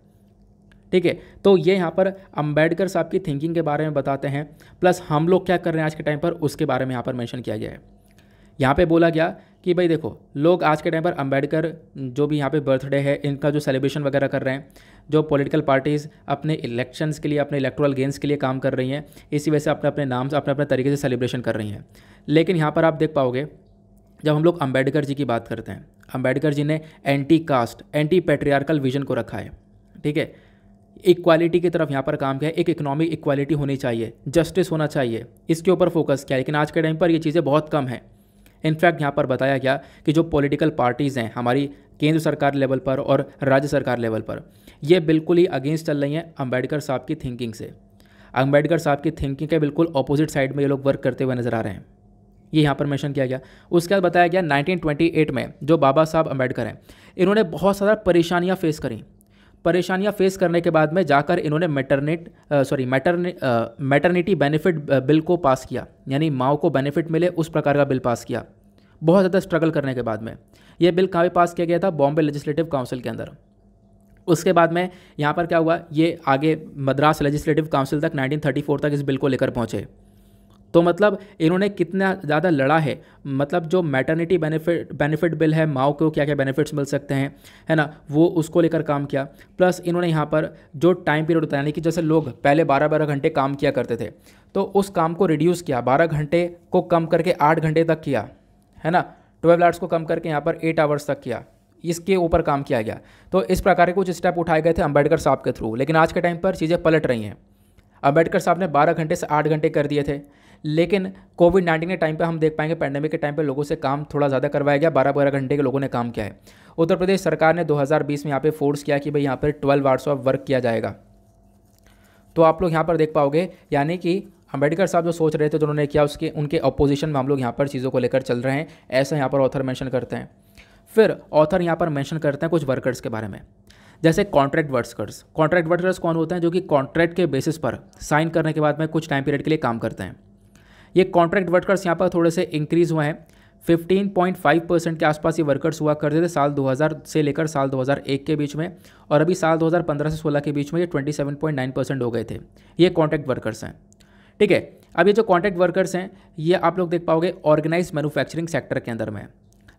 ठीक है तो ये यहाँ पर अम्बेडकर साहब की थिंकिंग के बारे में बताते हैं प्लस हम लोग क्या कर रहे हैं आज के टाइम पर उसके बारे में यहाँ पर मैंशन किया गया है यहाँ पर बोला गया कि भाई देखो लोग आज के टाइम पर अंबेडकर जो भी यहाँ पे बर्थडे है इनका जो सेलिब्रेशन वगैरह कर रहे हैं जो पॉलिटिकल पार्टीज़ अपने इलेक्शंस के लिए अपने इलेक्ट्रल गेंस के लिए काम कर रही हैं इसी वजह से अपने अपने नाम से अपने अपने तरीके से सेलिब्रेशन कर रही हैं लेकिन यहाँ पर आप देख पाओगे जब हम लोग अम्बेडकर जी की बात करते हैं अम्बेडकर जी ने anti caste anti patriarchal vision को रखा है ठीक है इक्वालिटी की तरफ यहाँ पर काम किया है एक इकोनॉमिक इक्वालिटी होनी चाहिए जस्टिस होना चाहिए इसके ऊपर फोकस किया लेकिन आज के टाइम पर ये चीज़ें बहुत कम हैं इनफैक्ट यहाँ पर बताया गया कि जो पॉलिटिकल पार्टीज़ हैं हमारी केंद्र सरकार लेवल पर और राज्य सरकार लेवल पर ये बिल्कुल ही अगेंस्ट चल रही हैं अम्बेडकर साहब की थिंकिंग से अम्बेडकर साहब की थिंकिंग के बिल्कुल अपोजिट साइड में ये लोग वर्क करते हुए नजर आ रहे हैं ये यहाँ पर मेंशन किया गया उसके बाद बताया गया 1928 में जो बाबा साहब अम्बेडकर हैं इन्होंने बहुत सारा परेशानियाँ फेस करी परेशानियां फेस करने के बाद में जाकर इन्होंने मेटरनेट सॉरी मैटरने मैटरनिटी बेनिफिट बिल को पास किया यानी माओ को बेनिफिट मिले उस प्रकार का बिल पास किया बहुत ज़्यादा स्ट्रगल करने के बाद में यह बिल कहाँ पास किया गया था बॉम्बे लेजिस्लेटिव काउंसिल के अंदर उसके बाद में यहाँ पर क्या हुआ ये आगे मद्रास लेजिस्लेटिव काउंसिल तक 1934 तक इस बिल को लेकर पहुँचे तो मतलब इन्होंने कितना ज़्यादा लड़ा है मतलब जो मैटर्निटी बेनिफिट बेनिफिट बिल है माओ को क्या क्या बेनिफिट्स मिल सकते हैं है ना वो उसको लेकर काम किया प्लस इन्होंने यहाँ पर जो टाइम पीरियड होता है यानी कि जैसे लोग पहले बारह बारह घंटे काम किया करते थे तो उस काम को रिड्यूस किया बारह घंटे को कम करके आठ घंटे तक किया है ना ट्वेल्व आवर्स को कम करके यहाँ पर एट आवर्स तक किया इसके ऊपर काम किया गया तो इस प्रकार के कुछ स्टेप उठाए गए थे अम्बेडकर साहब के थ्रू लेकिन आज के टाइम पर चीज़ें पलट रही हैं अम्बेडकर साहब ने बारह घंटे से आठ घंटे कर दिए थे लेकिन कोविड नाइन्टीन के टाइम पर हम देख पाएंगे पैंडेमिक के टाइम पर लोगों से काम थोड़ा ज़्यादा करवाया गया बारह बारह घंटे के लोगों ने काम किया है उत्तर प्रदेश सरकार ने 2020 में यहाँ पे फोर्स किया कि भाई यहाँ पर ट्वेल्व आवर्स ऑफ वर्क किया जाएगा तो आप लोग यहाँ पर देख पाओगे यानी कि अम्बेडकर साहब जो सोच रहे थे तो उन्होंने किया उसके उनके अपोजिशन में हम लोग यहाँ पर चीज़ों को लेकर चल रहे हैं ऐसा यहाँ पर ऑथर मैंशन करते हैं फिर ऑथर यहाँ पर मैंशन करते हैं कुछ वर्कर्स के बारे में जैसे कॉन्ट्रैक्ट वर्कर्स कॉन्ट्रैक्ट वर्कर्स कौन होते हैं जो कि कॉन्ट्रैक्ट के बेसिस पर साइन करने के बाद में कुछ टाइम पीरियड के लिए काम करते हैं ये कॉन्ट्रैक्ट वर्कर्स यहाँ पर थोड़े से इंक्रीज हुए हैं 15.5 परसेंट के आसपास ये वर्कर्स हुआ करते थे साल 2000 से लेकर साल 2001 के बीच में और अभी साल 2015 से 16 के बीच में ये 27.9 परसेंट हो गए थे ये कॉन्ट्रैक्ट वर्कर्स हैं ठीक है अब ये जो कॉन्ट्रैक्ट वर्कर्स हैं ये आप लोग देख पाओगे ऑर्गेनाइज मैनुफैक्चरिंग सेक्टर के अंदर में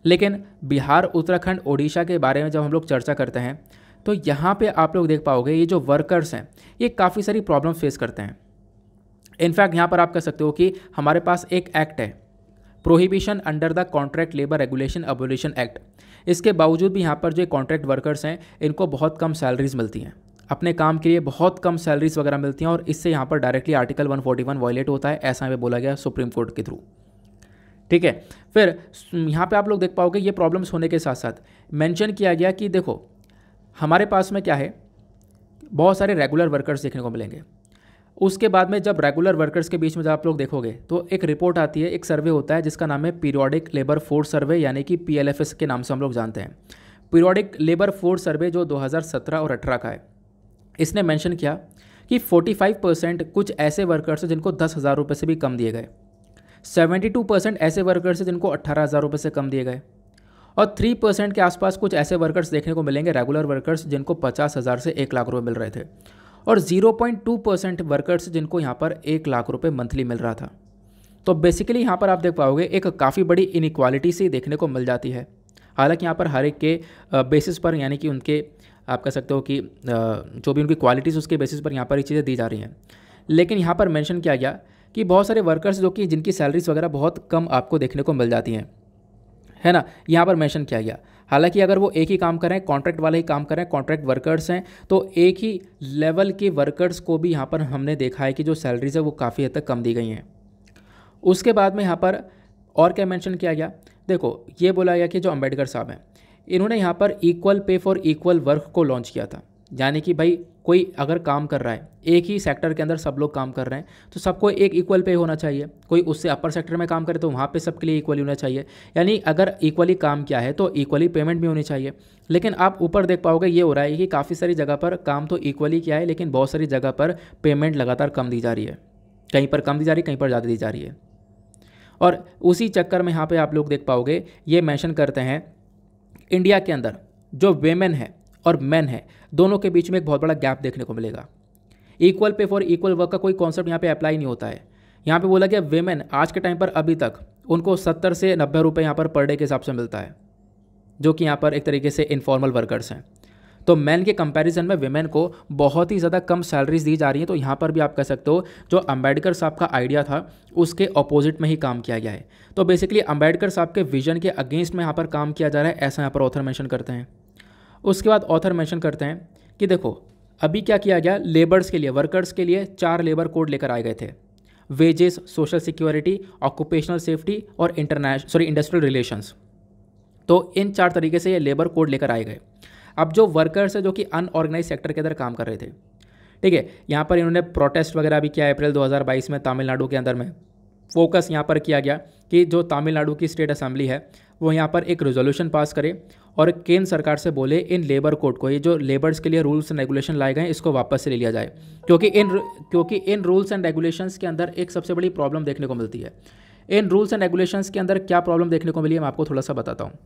लेकिन बिहार उत्तराखंड ओडिशा के बारे में जब हम लोग चर्चा करते हैं तो यहाँ पर आप लोग देख पाओगे ये जो वर्कर्स हैं ये काफ़ी सारी प्रॉब्लम फेस करते हैं इनफैक्ट यहाँ पर आप कह सकते हो कि हमारे पास एक एक्ट है prohibition under the contract labour regulation abolition act इसके बावजूद भी यहाँ पर जो कॉन्ट्रैक्ट वर्कर्स हैं इनको बहुत कम सैलरीज मिलती हैं अपने काम के लिए बहुत कम सैलरीज वगैरह मिलती हैं और इससे यहाँ पर डायरेक्टली आर्टिकल 141 वायलेट होता है ऐसा हमें बोला गया सुप्रीम कोर्ट के थ्रू ठीक है फिर यहाँ पे आप लोग देख पाओगे ये प्रॉब्लम्स होने के साथ साथ मेंशन किया गया कि देखो हमारे पास में क्या है बहुत सारे रेगुलर वर्कर्स देखने को मिलेंगे उसके बाद में जब रेगुलर वर्कर्स के बीच में जब आप लोग देखोगे तो एक रिपोर्ट आती है एक सर्वे होता है जिसका नाम है पीरियोडिक लेबर फोर्स सर्वे यानी कि पी के नाम से हम लोग जानते हैं पीरियोडिक लेबर फोर्स सर्वे जो 2017 और 18 का है इसने मेंशन किया कि 45 परसेंट कुछ ऐसे वर्कर्स हैं जिनको दस हज़ार रुपये से भी कम दिए गए 72 परसेंट ऐसे वर्कर्स हैं जिनको अट्ठारह हज़ार रुपये से कम दिए गए और थ्री परसेंट के आसपास कुछ ऐसे वर्कर्स देखने को मिलेंगे रेगुलर वर्कर्स जिनको पचास हज़ार से एक लाख रुपये मिल रहे थे और 0.2 परसेंट वर्कर्स जिनको यहाँ पर एक लाख रुपये मंथली मिल रहा था तो बेसिकली यहाँ पर आप देख पाओगे एक काफ़ी बड़ी इनक्वालिटी सी देखने को मिल जाती है हालांकि यहाँ पर हर एक के बेसिस पर यानी कि उनके आप कह सकते हो कि जो भी उनकी क्वालिटीज़ उसके बेसिस पर यहाँ पर ये चीज़ें दी जा रही हैं लेकिन यहाँ पर मैंशन किया गया कि बहुत सारे वर्कर्स जो कि जिनकी सैलरीज वगैरह बहुत कम आपको देखने को मिल जाती हैं है ना यहाँ पर मैंशन किया गया हालांकि अगर वो एक ही काम करें कॉन्ट्रैक्ट वाला ही काम करें कॉन्ट्रैक्ट वर्कर्स हैं तो एक ही लेवल के वर्कर्स को भी यहाँ पर हमने देखा है कि जो सैलरीज है वो काफ़ी हद तक कम दी गई हैं उसके बाद में यहाँ पर और क्या मैंशन किया गया देखो ये बोला गया कि जो अम्बेडकर साहब हैं इन्होंने यहाँ पर equal pay for equal work को लॉन्च किया था यानी कि भाई कोई अगर काम कर रहा है एक ही सेक्टर के अंदर सब लोग काम कर रहे हैं तो सबको एक इक्वल पे होना चाहिए कोई उससे अपर सेक्टर में काम करे तो वहाँ पे सबके लिए इक्वली होना चाहिए यानी अगर इक्वली काम क्या है तो इक्वली पेमेंट भी होनी चाहिए लेकिन आप ऊपर देख पाओगे ये हो रहा है कि काफ़ी सारी जगह पर काम तो इक्वली किया है लेकिन बहुत सारी जगह पर पेमेंट लगातार कम दी जा रही है कहीं पर कम दी जा रही है कहीं पर ज़्यादा दी जा रही है और उसी चक्कर में यहाँ पर आप लोग देख पाओगे ये मैंशन करते हैं इंडिया के अंदर जो वेमेन है और मैन है दोनों के बीच में एक बहुत बड़ा गैप देखने को मिलेगा equal pay for equal work का कोई कॉन्सेप्ट यहाँ पे अप्लाई नहीं होता है यहाँ पे बोला गया वेमेन आज के टाइम पर अभी तक उनको सत्तर से नब्बे रुपये यहाँ पर पर डे के हिसाब से मिलता है जो कि यहाँ पर एक तरीके से इनफॉर्मल वर्कर्स हैं तो मैन के कंपैरिजन में वेमेन को बहुत ही ज़्यादा कम सैलरीज दी जा रही हैं तो यहाँ पर भी आप कह सकते हो जो अम्बेडकर साहब का आइडिया था उसके अपोजिट में ही काम किया गया है तो बेसिकली अम्बेडकर साहब के विजन के अगेंस्ट में यहाँ पर काम किया जा रहा है ऐसा यहाँ पर ऑथर मैंशन करते हैं उसके बाद ऑथर मैंशन करते हैं कि देखो अभी क्या किया गया लेबर्स के लिए वर्कर्स के लिए चार लेबर कोड लेकर आए गए थे wages social security occupational safety और इंटरनेशनल सॉरी इंडस्ट्रियल रिलेशंस तो इन चार तरीके से ये लेबर कोड लेकर आए गए अब जो वर्कर्स हैं जो कि अनऑर्गेनाइज सेक्टर के अंदर काम कर रहे थे ठीक है यहाँ पर इन्होंने प्रोटेस्ट वगैरह भी किया अप्रैल 2022 में तमिलनाडु के अंदर में फोकस यहाँ पर किया गया कि जो तमिलनाडु की स्टेट असेंबली है वो यहाँ पर एक रेजोल्यूशन पास करे और केंद्र सरकार से बोले इन लेबर कोड को ये जो लेबर्स के लिए रूल्स एंड रेगुलेशन लाए गए इसको वापस से ले लिया जाए क्योंकि इन क्योंकि इन रूल्स एंड रेगुलेशंस के अंदर एक सबसे बड़ी प्रॉब्लम देखने को मिलती है इन रूल्स एंड रेगुलेशंस के अंदर क्या प्रॉब्लम देखने को मिली है मैं आपको थोड़ा सा बताता हूँ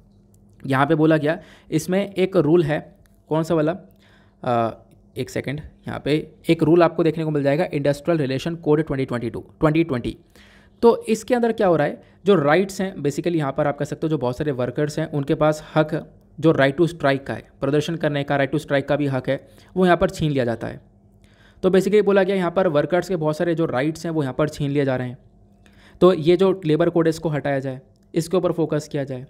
यहाँ पर बोला गया इसमें एक रूल है कौन सा वाला आ, एक सेकेंड यहाँ पे एक रूल आपको देखने को मिल जाएगा इंडस्ट्रियल रिलेशन कोड 2022 2020 तो इसके अंदर क्या हो रहा है जो राइट्स हैं बेसिकली यहाँ पर आप कह सकते हो जो बहुत सारे वर्कर्स हैं उनके पास हक जो राइट टू स्ट्राइक का है प्रदर्शन करने का राइट टू स्ट्राइक का भी हक है वो यहाँ पर छीन लिया जाता है तो बेसिकली बोला गया यहाँ पर वर्कर्स के बहुत सारे जो राइट्स हैं वो यहाँ पर छीन लिए जा रहे हैं तो ये जो लेबर कोड है इसको हटाया जाए इसके ऊपर फोकस किया जाए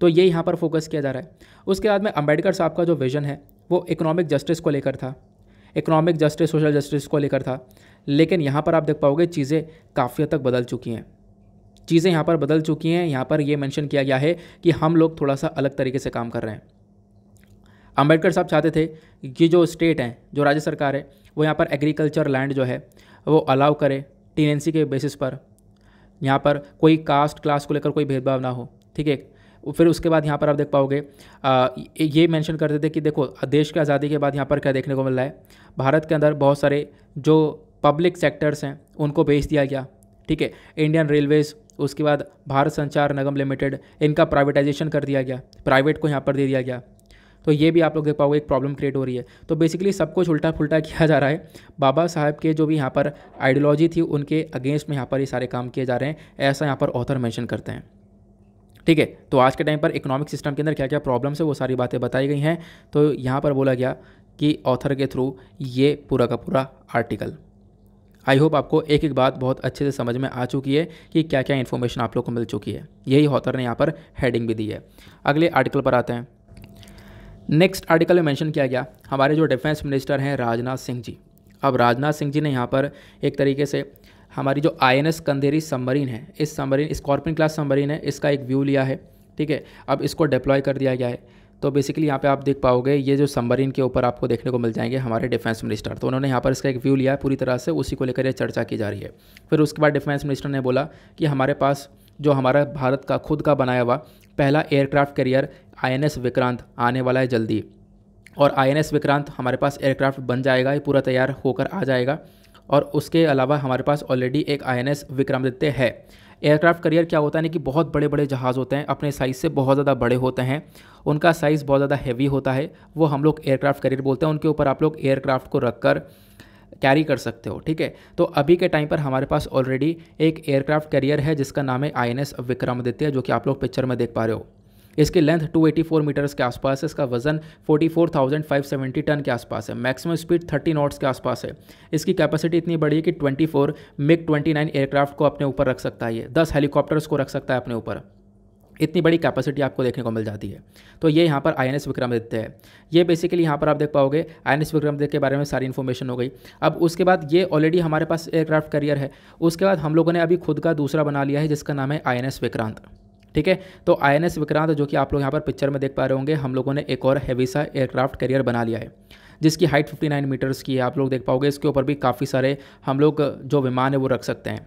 तो ये यहाँ पर फोकस किया जा रहा है उसके बाद में अम्बेडकर साहब का जो विज़न है वो इकोनॉमिक जस्टिस को लेकर था इकोनॉमिक जस्टिस सोशल जस्टिस को लेकर था लेकिन यहाँ पर आप देख पाओगे चीज़ें काफ़ी हद तक बदल चुकी हैं चीज़ें यहाँ पर बदल चुकी हैं यहाँ पर ये मेंशन किया गया है कि हम लोग थोड़ा सा अलग तरीके से काम कर रहे हैं अम्बेडकर साहब चाहते थे कि जो स्टेट हैं जो राज्य सरकार है वो यहाँ पर एग्रीकल्चर लैंड जो है वो अलाउ करे टीनेंसी के बेसिस पर यहाँ पर कोई कास्ट क्लास को लेकर कोई भेदभाव ना हो ठीक है फिर उसके बाद यहाँ पर आप देख पाओगे आ, ये मेंशन करते थे कि देखो देश की आज़ादी के बाद यहाँ पर क्या देखने को मिल रहा है भारत के अंदर बहुत सारे जो पब्लिक सेक्टर्स हैं उनको बेच दिया गया ठीक है इंडियन रेलवेज़ उसके बाद भारत संचार निगम लिमिटेड इनका प्राइवेटाइजेशन कर दिया गया प्राइवेट को यहाँ पर दे दिया गया तो ये भी आप लोग देख पाओगे एक प्रॉब्लम क्रिएट हो रही है तो बेसिकली सब कुछ उल्टा फुलटा किया जा रहा है बाबा साहब के जो भी यहाँ पर आइडियोलॉजी थी उनके अगेंस्ट में यहाँ पर ये सारे काम किए जा रहे हैं ऐसा यहाँ पर ऑथर मेंशन करते हैं ठीक है तो आज के टाइम पर इकोनॉमिक सिस्टम के अंदर क्या क्या प्रॉब्लम्स है वो सारी बातें बताई गई हैं तो यहाँ पर बोला गया कि ऑथर के थ्रू ये पूरा का पूरा आर्टिकल आई होप आपको एक एक बात बहुत अच्छे से समझ में आ चुकी है कि क्या क्या इन्फॉर्मेशन आप लोग को मिल चुकी है यही हॉथर ने यहाँ पर हेडिंग भी दी है अगले आर्टिकल पर आते हैं नेक्स्ट आर्टिकल में मेंशन किया गया हमारे जो डिफेंस मिनिस्टर हैं राजनाथ सिंह जी अब राजनाथ सिंह जी ने यहाँ पर एक तरीके से हमारी जो I N S Khanderi submarine है इस सबमरीन स्कॉर्पिन क्लास सबमरीन है इसका एक व्यू लिया है ठीक है अब इसको डिप्लॉय कर दिया गया है तो बेसिकली यहाँ पे आप देख पाओगे ये जो सम्बरीन के ऊपर आपको देखने को मिल जाएंगे हमारे डिफेंस मिनिस्टर तो उन्होंने यहाँ पर इसका एक व्यू लिया पूरी तरह से उसी को लेकर ये चर्चा की जा रही है फिर उसके बाद डिफेंस मिनिस्टर ने बोला कि हमारे पास जो हमारा भारत का खुद का बनाया हुआ पहला एयरक्राफ्ट कैरियर आई विक्रांत आने वाला है जल्दी और आई विक्रांत हमारे पास एयरक्राफ्ट बन जाएगा ये पूरा तैयार होकर आ जाएगा और उसके अलावा हमारे पास ऑलरेडी एक आईएनएस विक्रमादित्य है एयरक्राफ्ट करियर क्या होता है ना कि बहुत बड़े बड़े जहाज़ होते हैं अपने साइज़ से बहुत ज़्यादा बड़े होते हैं उनका साइज़ बहुत ज़्यादा हैवी होता है वो हम लोग एयरक्राफ्ट करियर बोलते हैं उनके ऊपर आप लोग एयरक्राफ्ट को रख कर कैरी कर सकते हो ठीक है तो अभी के टाइम पर हमारे पास ऑलरेडी एक एयरक्राफ्ट करियर है जिसका नाम है आई एन एस विक्रमादित्य जो कि आप लोग पिक्चर में देख पा रहे हो इसकी लेंथ 284 मीटर्स के आसपास है इसका वजन 44,570 टन के आसपास है मैक्सिमम स्पीड 30 नॉट्स के आसपास है इसकी कैपेसिटी इतनी बड़ी है कि 24 मिग 29 एयरक्राफ्ट को अपने ऊपर रख सकता है ये दस हेलीकॉप्टर्स को रख सकता है अपने ऊपर इतनी बड़ी कैपेसिटी आपको देखने को मिल जाती है तो ये यहाँ पर आई एन एस विक्रमादित्य है ये बेसिकली यहाँ पर आप देख पाओगे आई एन एस विक्रमादित्य के बारे में सारी इन्फॉर्मेशन हो गई अब उसके बाद ये ऑलरेडी हमारे पास एयरक्राफ्ट करियर है उसके बाद हम लोगों ने अभी खुद का दूसरा बना लिया है जिसका नाम है आई एन एस विक्रांत ठीक है तो आई एन एस विक्रांत जो कि आप लोग यहाँ पर पिक्चर में देख पा रहे होंगे हम लोगों ने एक और हैवीसा एयरक्राफ्ट कैरियर बना लिया है जिसकी हाइट 59 मीटर्स की है आप लोग देख पाओगे इसके ऊपर भी काफ़ी सारे हम लोग जो विमान है वो रख सकते हैं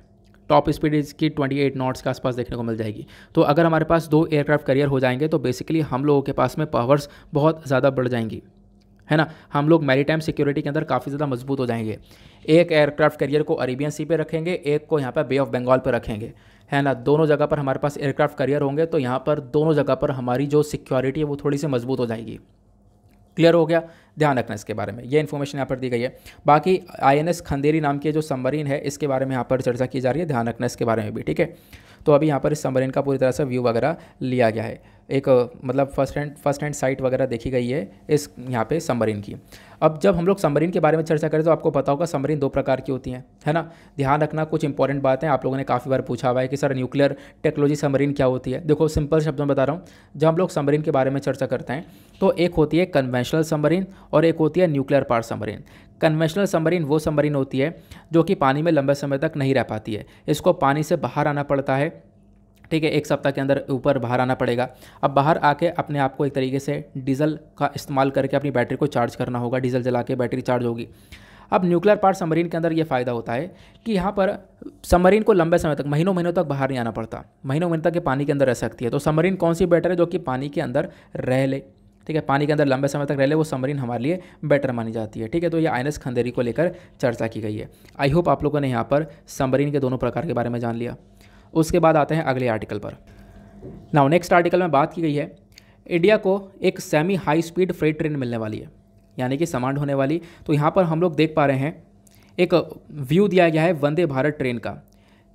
टॉप स्पीड इसकी 28 नॉट्स के आसपास देखने को मिल जाएगी तो अगर हमारे पास दो एयरक्राफ्ट करियर हो जाएंगे तो बेसिकली हम लोगों के पास में पावर्स बहुत ज़्यादा बढ़ जाएंगी है ना हम लोग मैरीटाइम सिक्योरिटी के अंदर काफ़ी ज़्यादा मजबूत हो जाएंगे एक एयरक्राफ्ट करियर को अरेबियन सी पे रखेंगे एक को यहाँ पर बे ऑफ बंगाल पर रखेंगे है ना दोनों जगह पर हमारे पास एयरक्राफ्ट करियर होंगे तो यहाँ पर दोनों जगह पर हमारी जो सिक्योरिटी है वो थोड़ी सी मजबूत हो जाएगी क्लियर हो गया ध्यान रखना इसके बारे में ये इन्फॉर्मेशन यहाँ पर दी गई है बाकी आईएनएस खंदेरी नाम की जो सबमरीन है इसके बारे में यहाँ पर चर्चा की जा रही है ध्यान रखना इसके बारे में भी ठीक है तो अभी यहाँ पर इस सबमरीन का पूरी तरह से व्यू वगैरह लिया गया है एक मतलब first hand first hand sight वगैरह देखी गई है इस यहाँ पे समरीन की अब जब हम लोग समरीन के बारे में चर्चा करें तो आपको पता होगा समरीन दो प्रकार की होती हैं है ना ध्यान रखना कुछ इंपॉर्टेंट बात है आप लोगों ने काफ़ी बार पूछा हुआ है कि सर न्यूक्लियर टेक्नोलॉजी समरीन क्या होती है देखो सिंपल शब्द में बता रहा हूँ जब हम लोग समरीन के बारे में चर्चा करते हैं तो एक होती है कन्वेंशनल समरीन और एक होती है nuclear part submarine conventional submarine वो समरीन होती है जो कि पानी में लंबे समय तक नहीं रह पाती है इसको पानी से बाहर आना पड़ता है ठीक है एक सप्ताह के अंदर ऊपर बाहर आना पड़ेगा अब बाहर आके अपने आप को एक तरीके से डीजल का इस्तेमाल करके अपनी बैटरी को चार्ज करना होगा डीजल जला के बैटरी चार्ज होगी अब न्यूक्लियर पार्ट समरीन के अंदर ये फ़ायदा होता है कि यहाँ पर समरीन को लंबे समय तक महीनों महीनों तक बाहर नहीं आना पड़ता महीनों महीनों तक ये पानी के अंदर रह सकती है तो समरीन कौन सी बेटर है जो कि पानी के अंदर रह ले ठीक है पानी के अंदर लंबे समय तक रह ले वो समरीन हमारे लिए बेटर मानी जाती है ठीक है तो ये आइनस खंदेरी को लेकर चर्चा की गई है आई होप आप लोगों ने यहाँ पर समरीन के दोनों प्रकार के बारे में जान लिया उसके बाद आते हैं अगले आर्टिकल पर नाउ नेक्स्ट आर्टिकल में बात की गई है इंडिया को एक semi high speed freight train मिलने वाली है यानी कि समांड होने वाली तो यहाँ पर हम लोग देख पा रहे हैं एक व्यू दिया गया है वंदे भारत ट्रेन का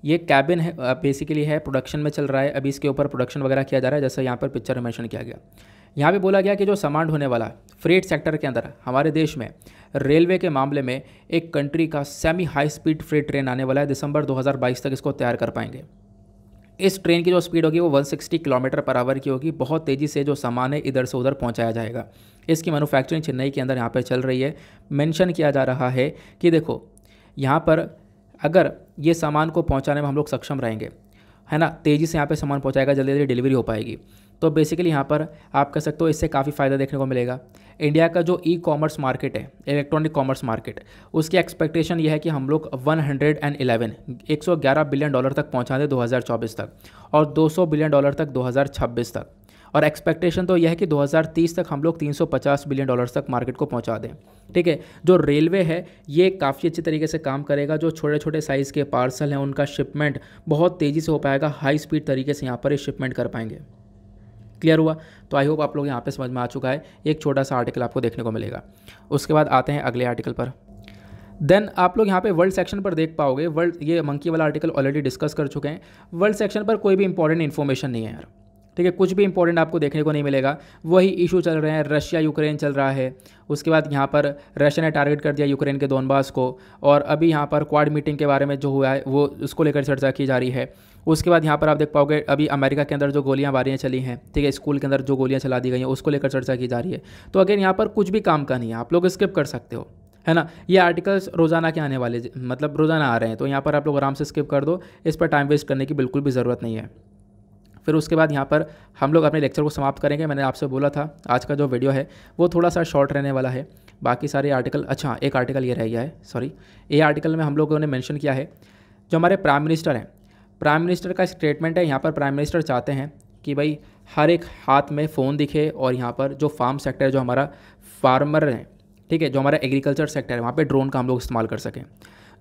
ये कैबिन है बेसिकली है प्रोडक्शन में चल रहा है अभी इसके ऊपर प्रोडक्शन वगैरह किया जा रहा है जैसे यहाँ पर पिक्चर मेंशन किया गया यहाँ पे बोला गया कि जो समांड होने वाला फ्रेट सेक्टर के अंदर हमारे देश में रेलवे के मामले में एक कंट्री का semi high speed freight train आने वाला है दिसंबर 2022 तक इसको तैयार कर पाएंगे इस ट्रेन की जो स्पीड होगी वो 160 किलोमीटर पर आवर की होगी बहुत तेज़ी से जो सामान है इधर से उधर पहुंचाया जाएगा इसकी मैन्युफैक्चरिंग चेन्नई के अंदर यहाँ पर चल रही है मेंशन किया जा रहा है कि देखो यहाँ पर अगर ये सामान को पहुँचाने में हम लोग सक्षम रहेंगे है ना तेज़ी से यहाँ पर सामान पहुँचाएगा जल्दी जल्दी डिलीवरी हो पाएगी तो बेसिकली यहाँ पर आप कह सकते हो इससे काफ़ी फ़ायदा देखने को मिलेगा इंडिया का जो ई कॉमर्स मार्केट है इलेक्ट्रॉनिक कॉमर्स मार्केट उसकी एक्सपेक्टेशन यह है कि हम लोग 111 111 बिलियन डॉलर तक पहुँचा दें चौबीस तक और 200 बिलियन डॉलर तक 2026 तक और एक्सपेक्टेशन तो यह है कि 2030 तक हम लोग 350 बिलियन डॉलर्स तक मार्केट को पहुंचा दें ठीक है जो रेलवे है ये काफ़ी अच्छी तरीके से काम करेगा जो छोटे छोटे साइज़ के पार्सल हैं उनका शिपमेंट बहुत तेज़ी से हो पाएगा हाई स्पीड तरीके से यहाँ पर ये शिपमेंट कर पाएंगे क्लियर हुआ तो आई होप आप लोग यहाँ पे समझ में आ चुका है एक छोटा सा आर्टिकल आपको देखने को मिलेगा उसके बाद आते हैं अगले आर्टिकल पर देन आप लोग यहाँ पे वर्ल्ड सेक्शन पर देख पाओगे वर्ल्ड ये मंकी वाला आर्टिकल ऑलरेडी डिस्कस कर चुके हैं वर्ल्ड सेक्शन पर कोई भी इंपॉर्टेंट इन्फॉर्मेशन नहीं है यार ठीक है कुछ भी इंपॉर्टेंट आपको देखने को नहीं मिलेगा वही इशू चल रहे हैं रशिया यूक्रेन चल रहा है उसके बाद यहाँ पर रशिया ने टारगेट कर दिया यूक्रेन के दोनबास को और अभी यहाँ पर क्वाड मीटिंग के बारे में जो हुआ है वो उसको लेकर चर्चा की जा रही है उसके बाद यहाँ पर आप देख पाओगे अभी अमेरिका के अंदर जो गोलियाँ बारियाँ चली हैं ठीक है स्कूल के अंदर जो गोलियाँ चला दी गई हैं उसको लेकर चर्चा की जा रही है तो अगेन यहाँ पर कुछ भी काम का नहीं है आप लोग स्किप कर सकते हो है ना ये आर्टिकल्स रोज़ाना के आने वाले मतलब रोज़ाना आ रहे हैं तो यहाँ पर आप लोग आराम से स्किप कर दो इस पर टाइम वेस्ट करने की बिल्कुल भी ज़रूरत नहीं है फिर उसके बाद यहाँ पर हम लोग अपने लेक्चर को समाप्त करेंगे मैंने आपसे बोला था आज का जो वीडियो है वो थोड़ा सा शॉर्ट रहने वाला है बाकी सारे आर्टिकल अच्छा हाँ, एक आर्टिकल ये रह गया है सॉरी ये आर्टिकल में हम लोगों ने मैंशन किया है जो हमारे प्राइम मिनिस्टर हैं प्राइम मिनिस्टर का स्टेटमेंट है यहाँ पर प्राइम मिनिस्टर चाहते हैं कि भाई हर एक हाथ में फ़ोन दिखे और यहाँ पर जो फार्म सेक्टर जो हमारा फार्मर है ठीक है जो हमारा एग्रीकल्चर सेक्टर है वहाँ पर ड्रोन का हम लोग इस्तेमाल कर सकें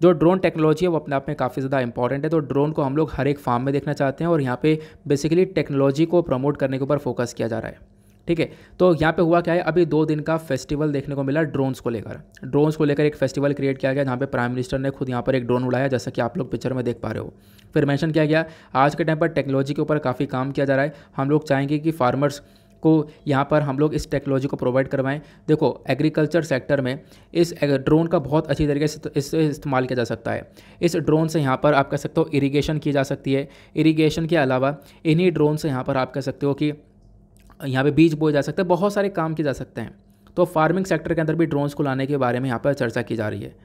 जो ड्रोन टेक्नोलॉजी है वो अपने आप में काफ़ी ज़्यादा इंपॉर्टेंट है तो ड्रोन को हम लोग हर एक फार्म में देखना चाहते हैं और यहाँ पे बेसिकली टेक्नोलॉजी को प्रमोट करने के ऊपर फोकस किया जा रहा है ठीक है तो यहाँ पे हुआ क्या है अभी दो दिन का फेस्टिवल देखने को मिला ड्रोन्स को लेकर ड्रोन्स को लेकर एक फेस्टिवल क्रिएट किया गया जहाँ पे प्राइम मिनिस्टर ने खुद यहाँ पर एक ड्रोन उड़ाया जैसा कि आप लोग पिक्चर में देख पा रहे हो फिर मेंशन किया गया आज के टाइम पर टेक्नोलॉजी के ऊपर काफ़ी काम किया जा रहा है हम लोग चाहेंगे कि फार्मर्स को यहाँ पर हम लोग इस टेक्नोलॉजी को प्रोवाइड करवाएं देखो एग्रीकल्चर सेक्टर में इस ड्रोन का बहुत अच्छी तरीके से इससे इस्तेमाल किया जा सकता है इस ड्रोन से यहाँ पर आप कह सकते हो इरीगेशन की जा सकती है इरीगेशन के अलावा इन्हीं ड्रोन से यहाँ पर आप कह सकते हो कि यहाँ पे बीज बोए जा सकते हैं बहुत सारे काम किए जा सकते हैं तो फार्मिंग सेक्टर के अंदर भी ड्रोन्स को लाने के बारे में यहाँ पर चर्चा की जा रही है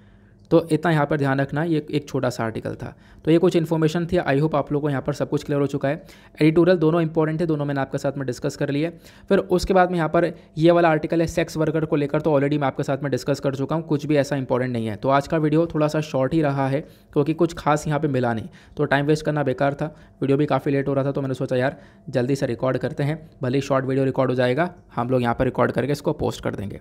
तो इतना यहाँ पर ध्यान रखना ये एक छोटा सा आर्टिकल था तो ये कुछ इन्फॉर्मेशन थी आई होप आप लोगों को यहाँ पर सब कुछ क्लियर हो चुका है एडिटोरियल दोनों इंपॉर्टेंट है दोनों मैंने आपके साथ में डिस्कस कर लिए फिर उसके बाद में यहाँ पर ये वाला आर्टिकल है सेक्स वर्कर को लेकर तो ऑलरेडी मैं आपके साथ में डिस्कस कर चुका हूँ कुछ भी ऐसा इंपॉर्टेंट नहीं है तो आज का वीडियो थोड़ा सा शॉर्ट ही रहा है क्योंकि कुछ खास यहाँ पर मिला नहीं तो टाइम वेस्ट करना बेकार था वीडियो भी काफ़ी लेट हो रहा था तो मैंने सोचा यार जल्दी से रिकॉर्ड करते हैं भले ही शॉर्ट वीडियो रिकॉर्ड हो जाएगा हम लोग यहाँ पर रिकॉर्ड करके इसको पोस्ट कर देंगे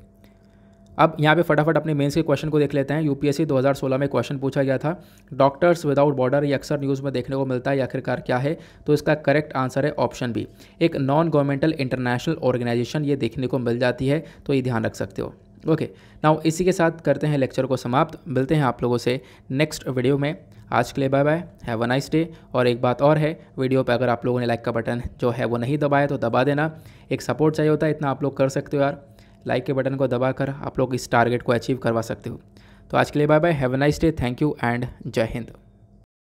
अब यहाँ पे फटाफट अपने मेंस के क्वेश्चन को देख लेते हैं यूपीएससी 2016 में क्वेश्चन पूछा गया था डॉक्टर्स विदाउट बॉर्डर ये अक्सर न्यूज़ में देखने को मिलता है आखिरकार क्या है तो इसका करेक्ट आंसर है ऑप्शन बी एक नॉन गवर्नमेंटल इंटरनेशनल ऑर्गेनाइजेशन ये देखने को मिल जाती है तो ये ध्यान रख सकते हो ओके नाउ इसी के साथ करते हैं लेक्चर को समाप्त मिलते हैं आप लोगों से नेक्स्ट वीडियो में आज के लिए bye bye have a nice day और एक बात और है वीडियो पर अगर आप लोगों ने लाइक का बटन जो है वो नहीं दबाया तो दबा देना एक सपोर्ट चाहिए होता है इतना आप लोग कर सकते हो यार लाइक के बटन को दबाकर आप लोग इस टारगेट को अचीव करवा सकते हो तो आज के लिए bye bye have a nice day thank you and जय हिंद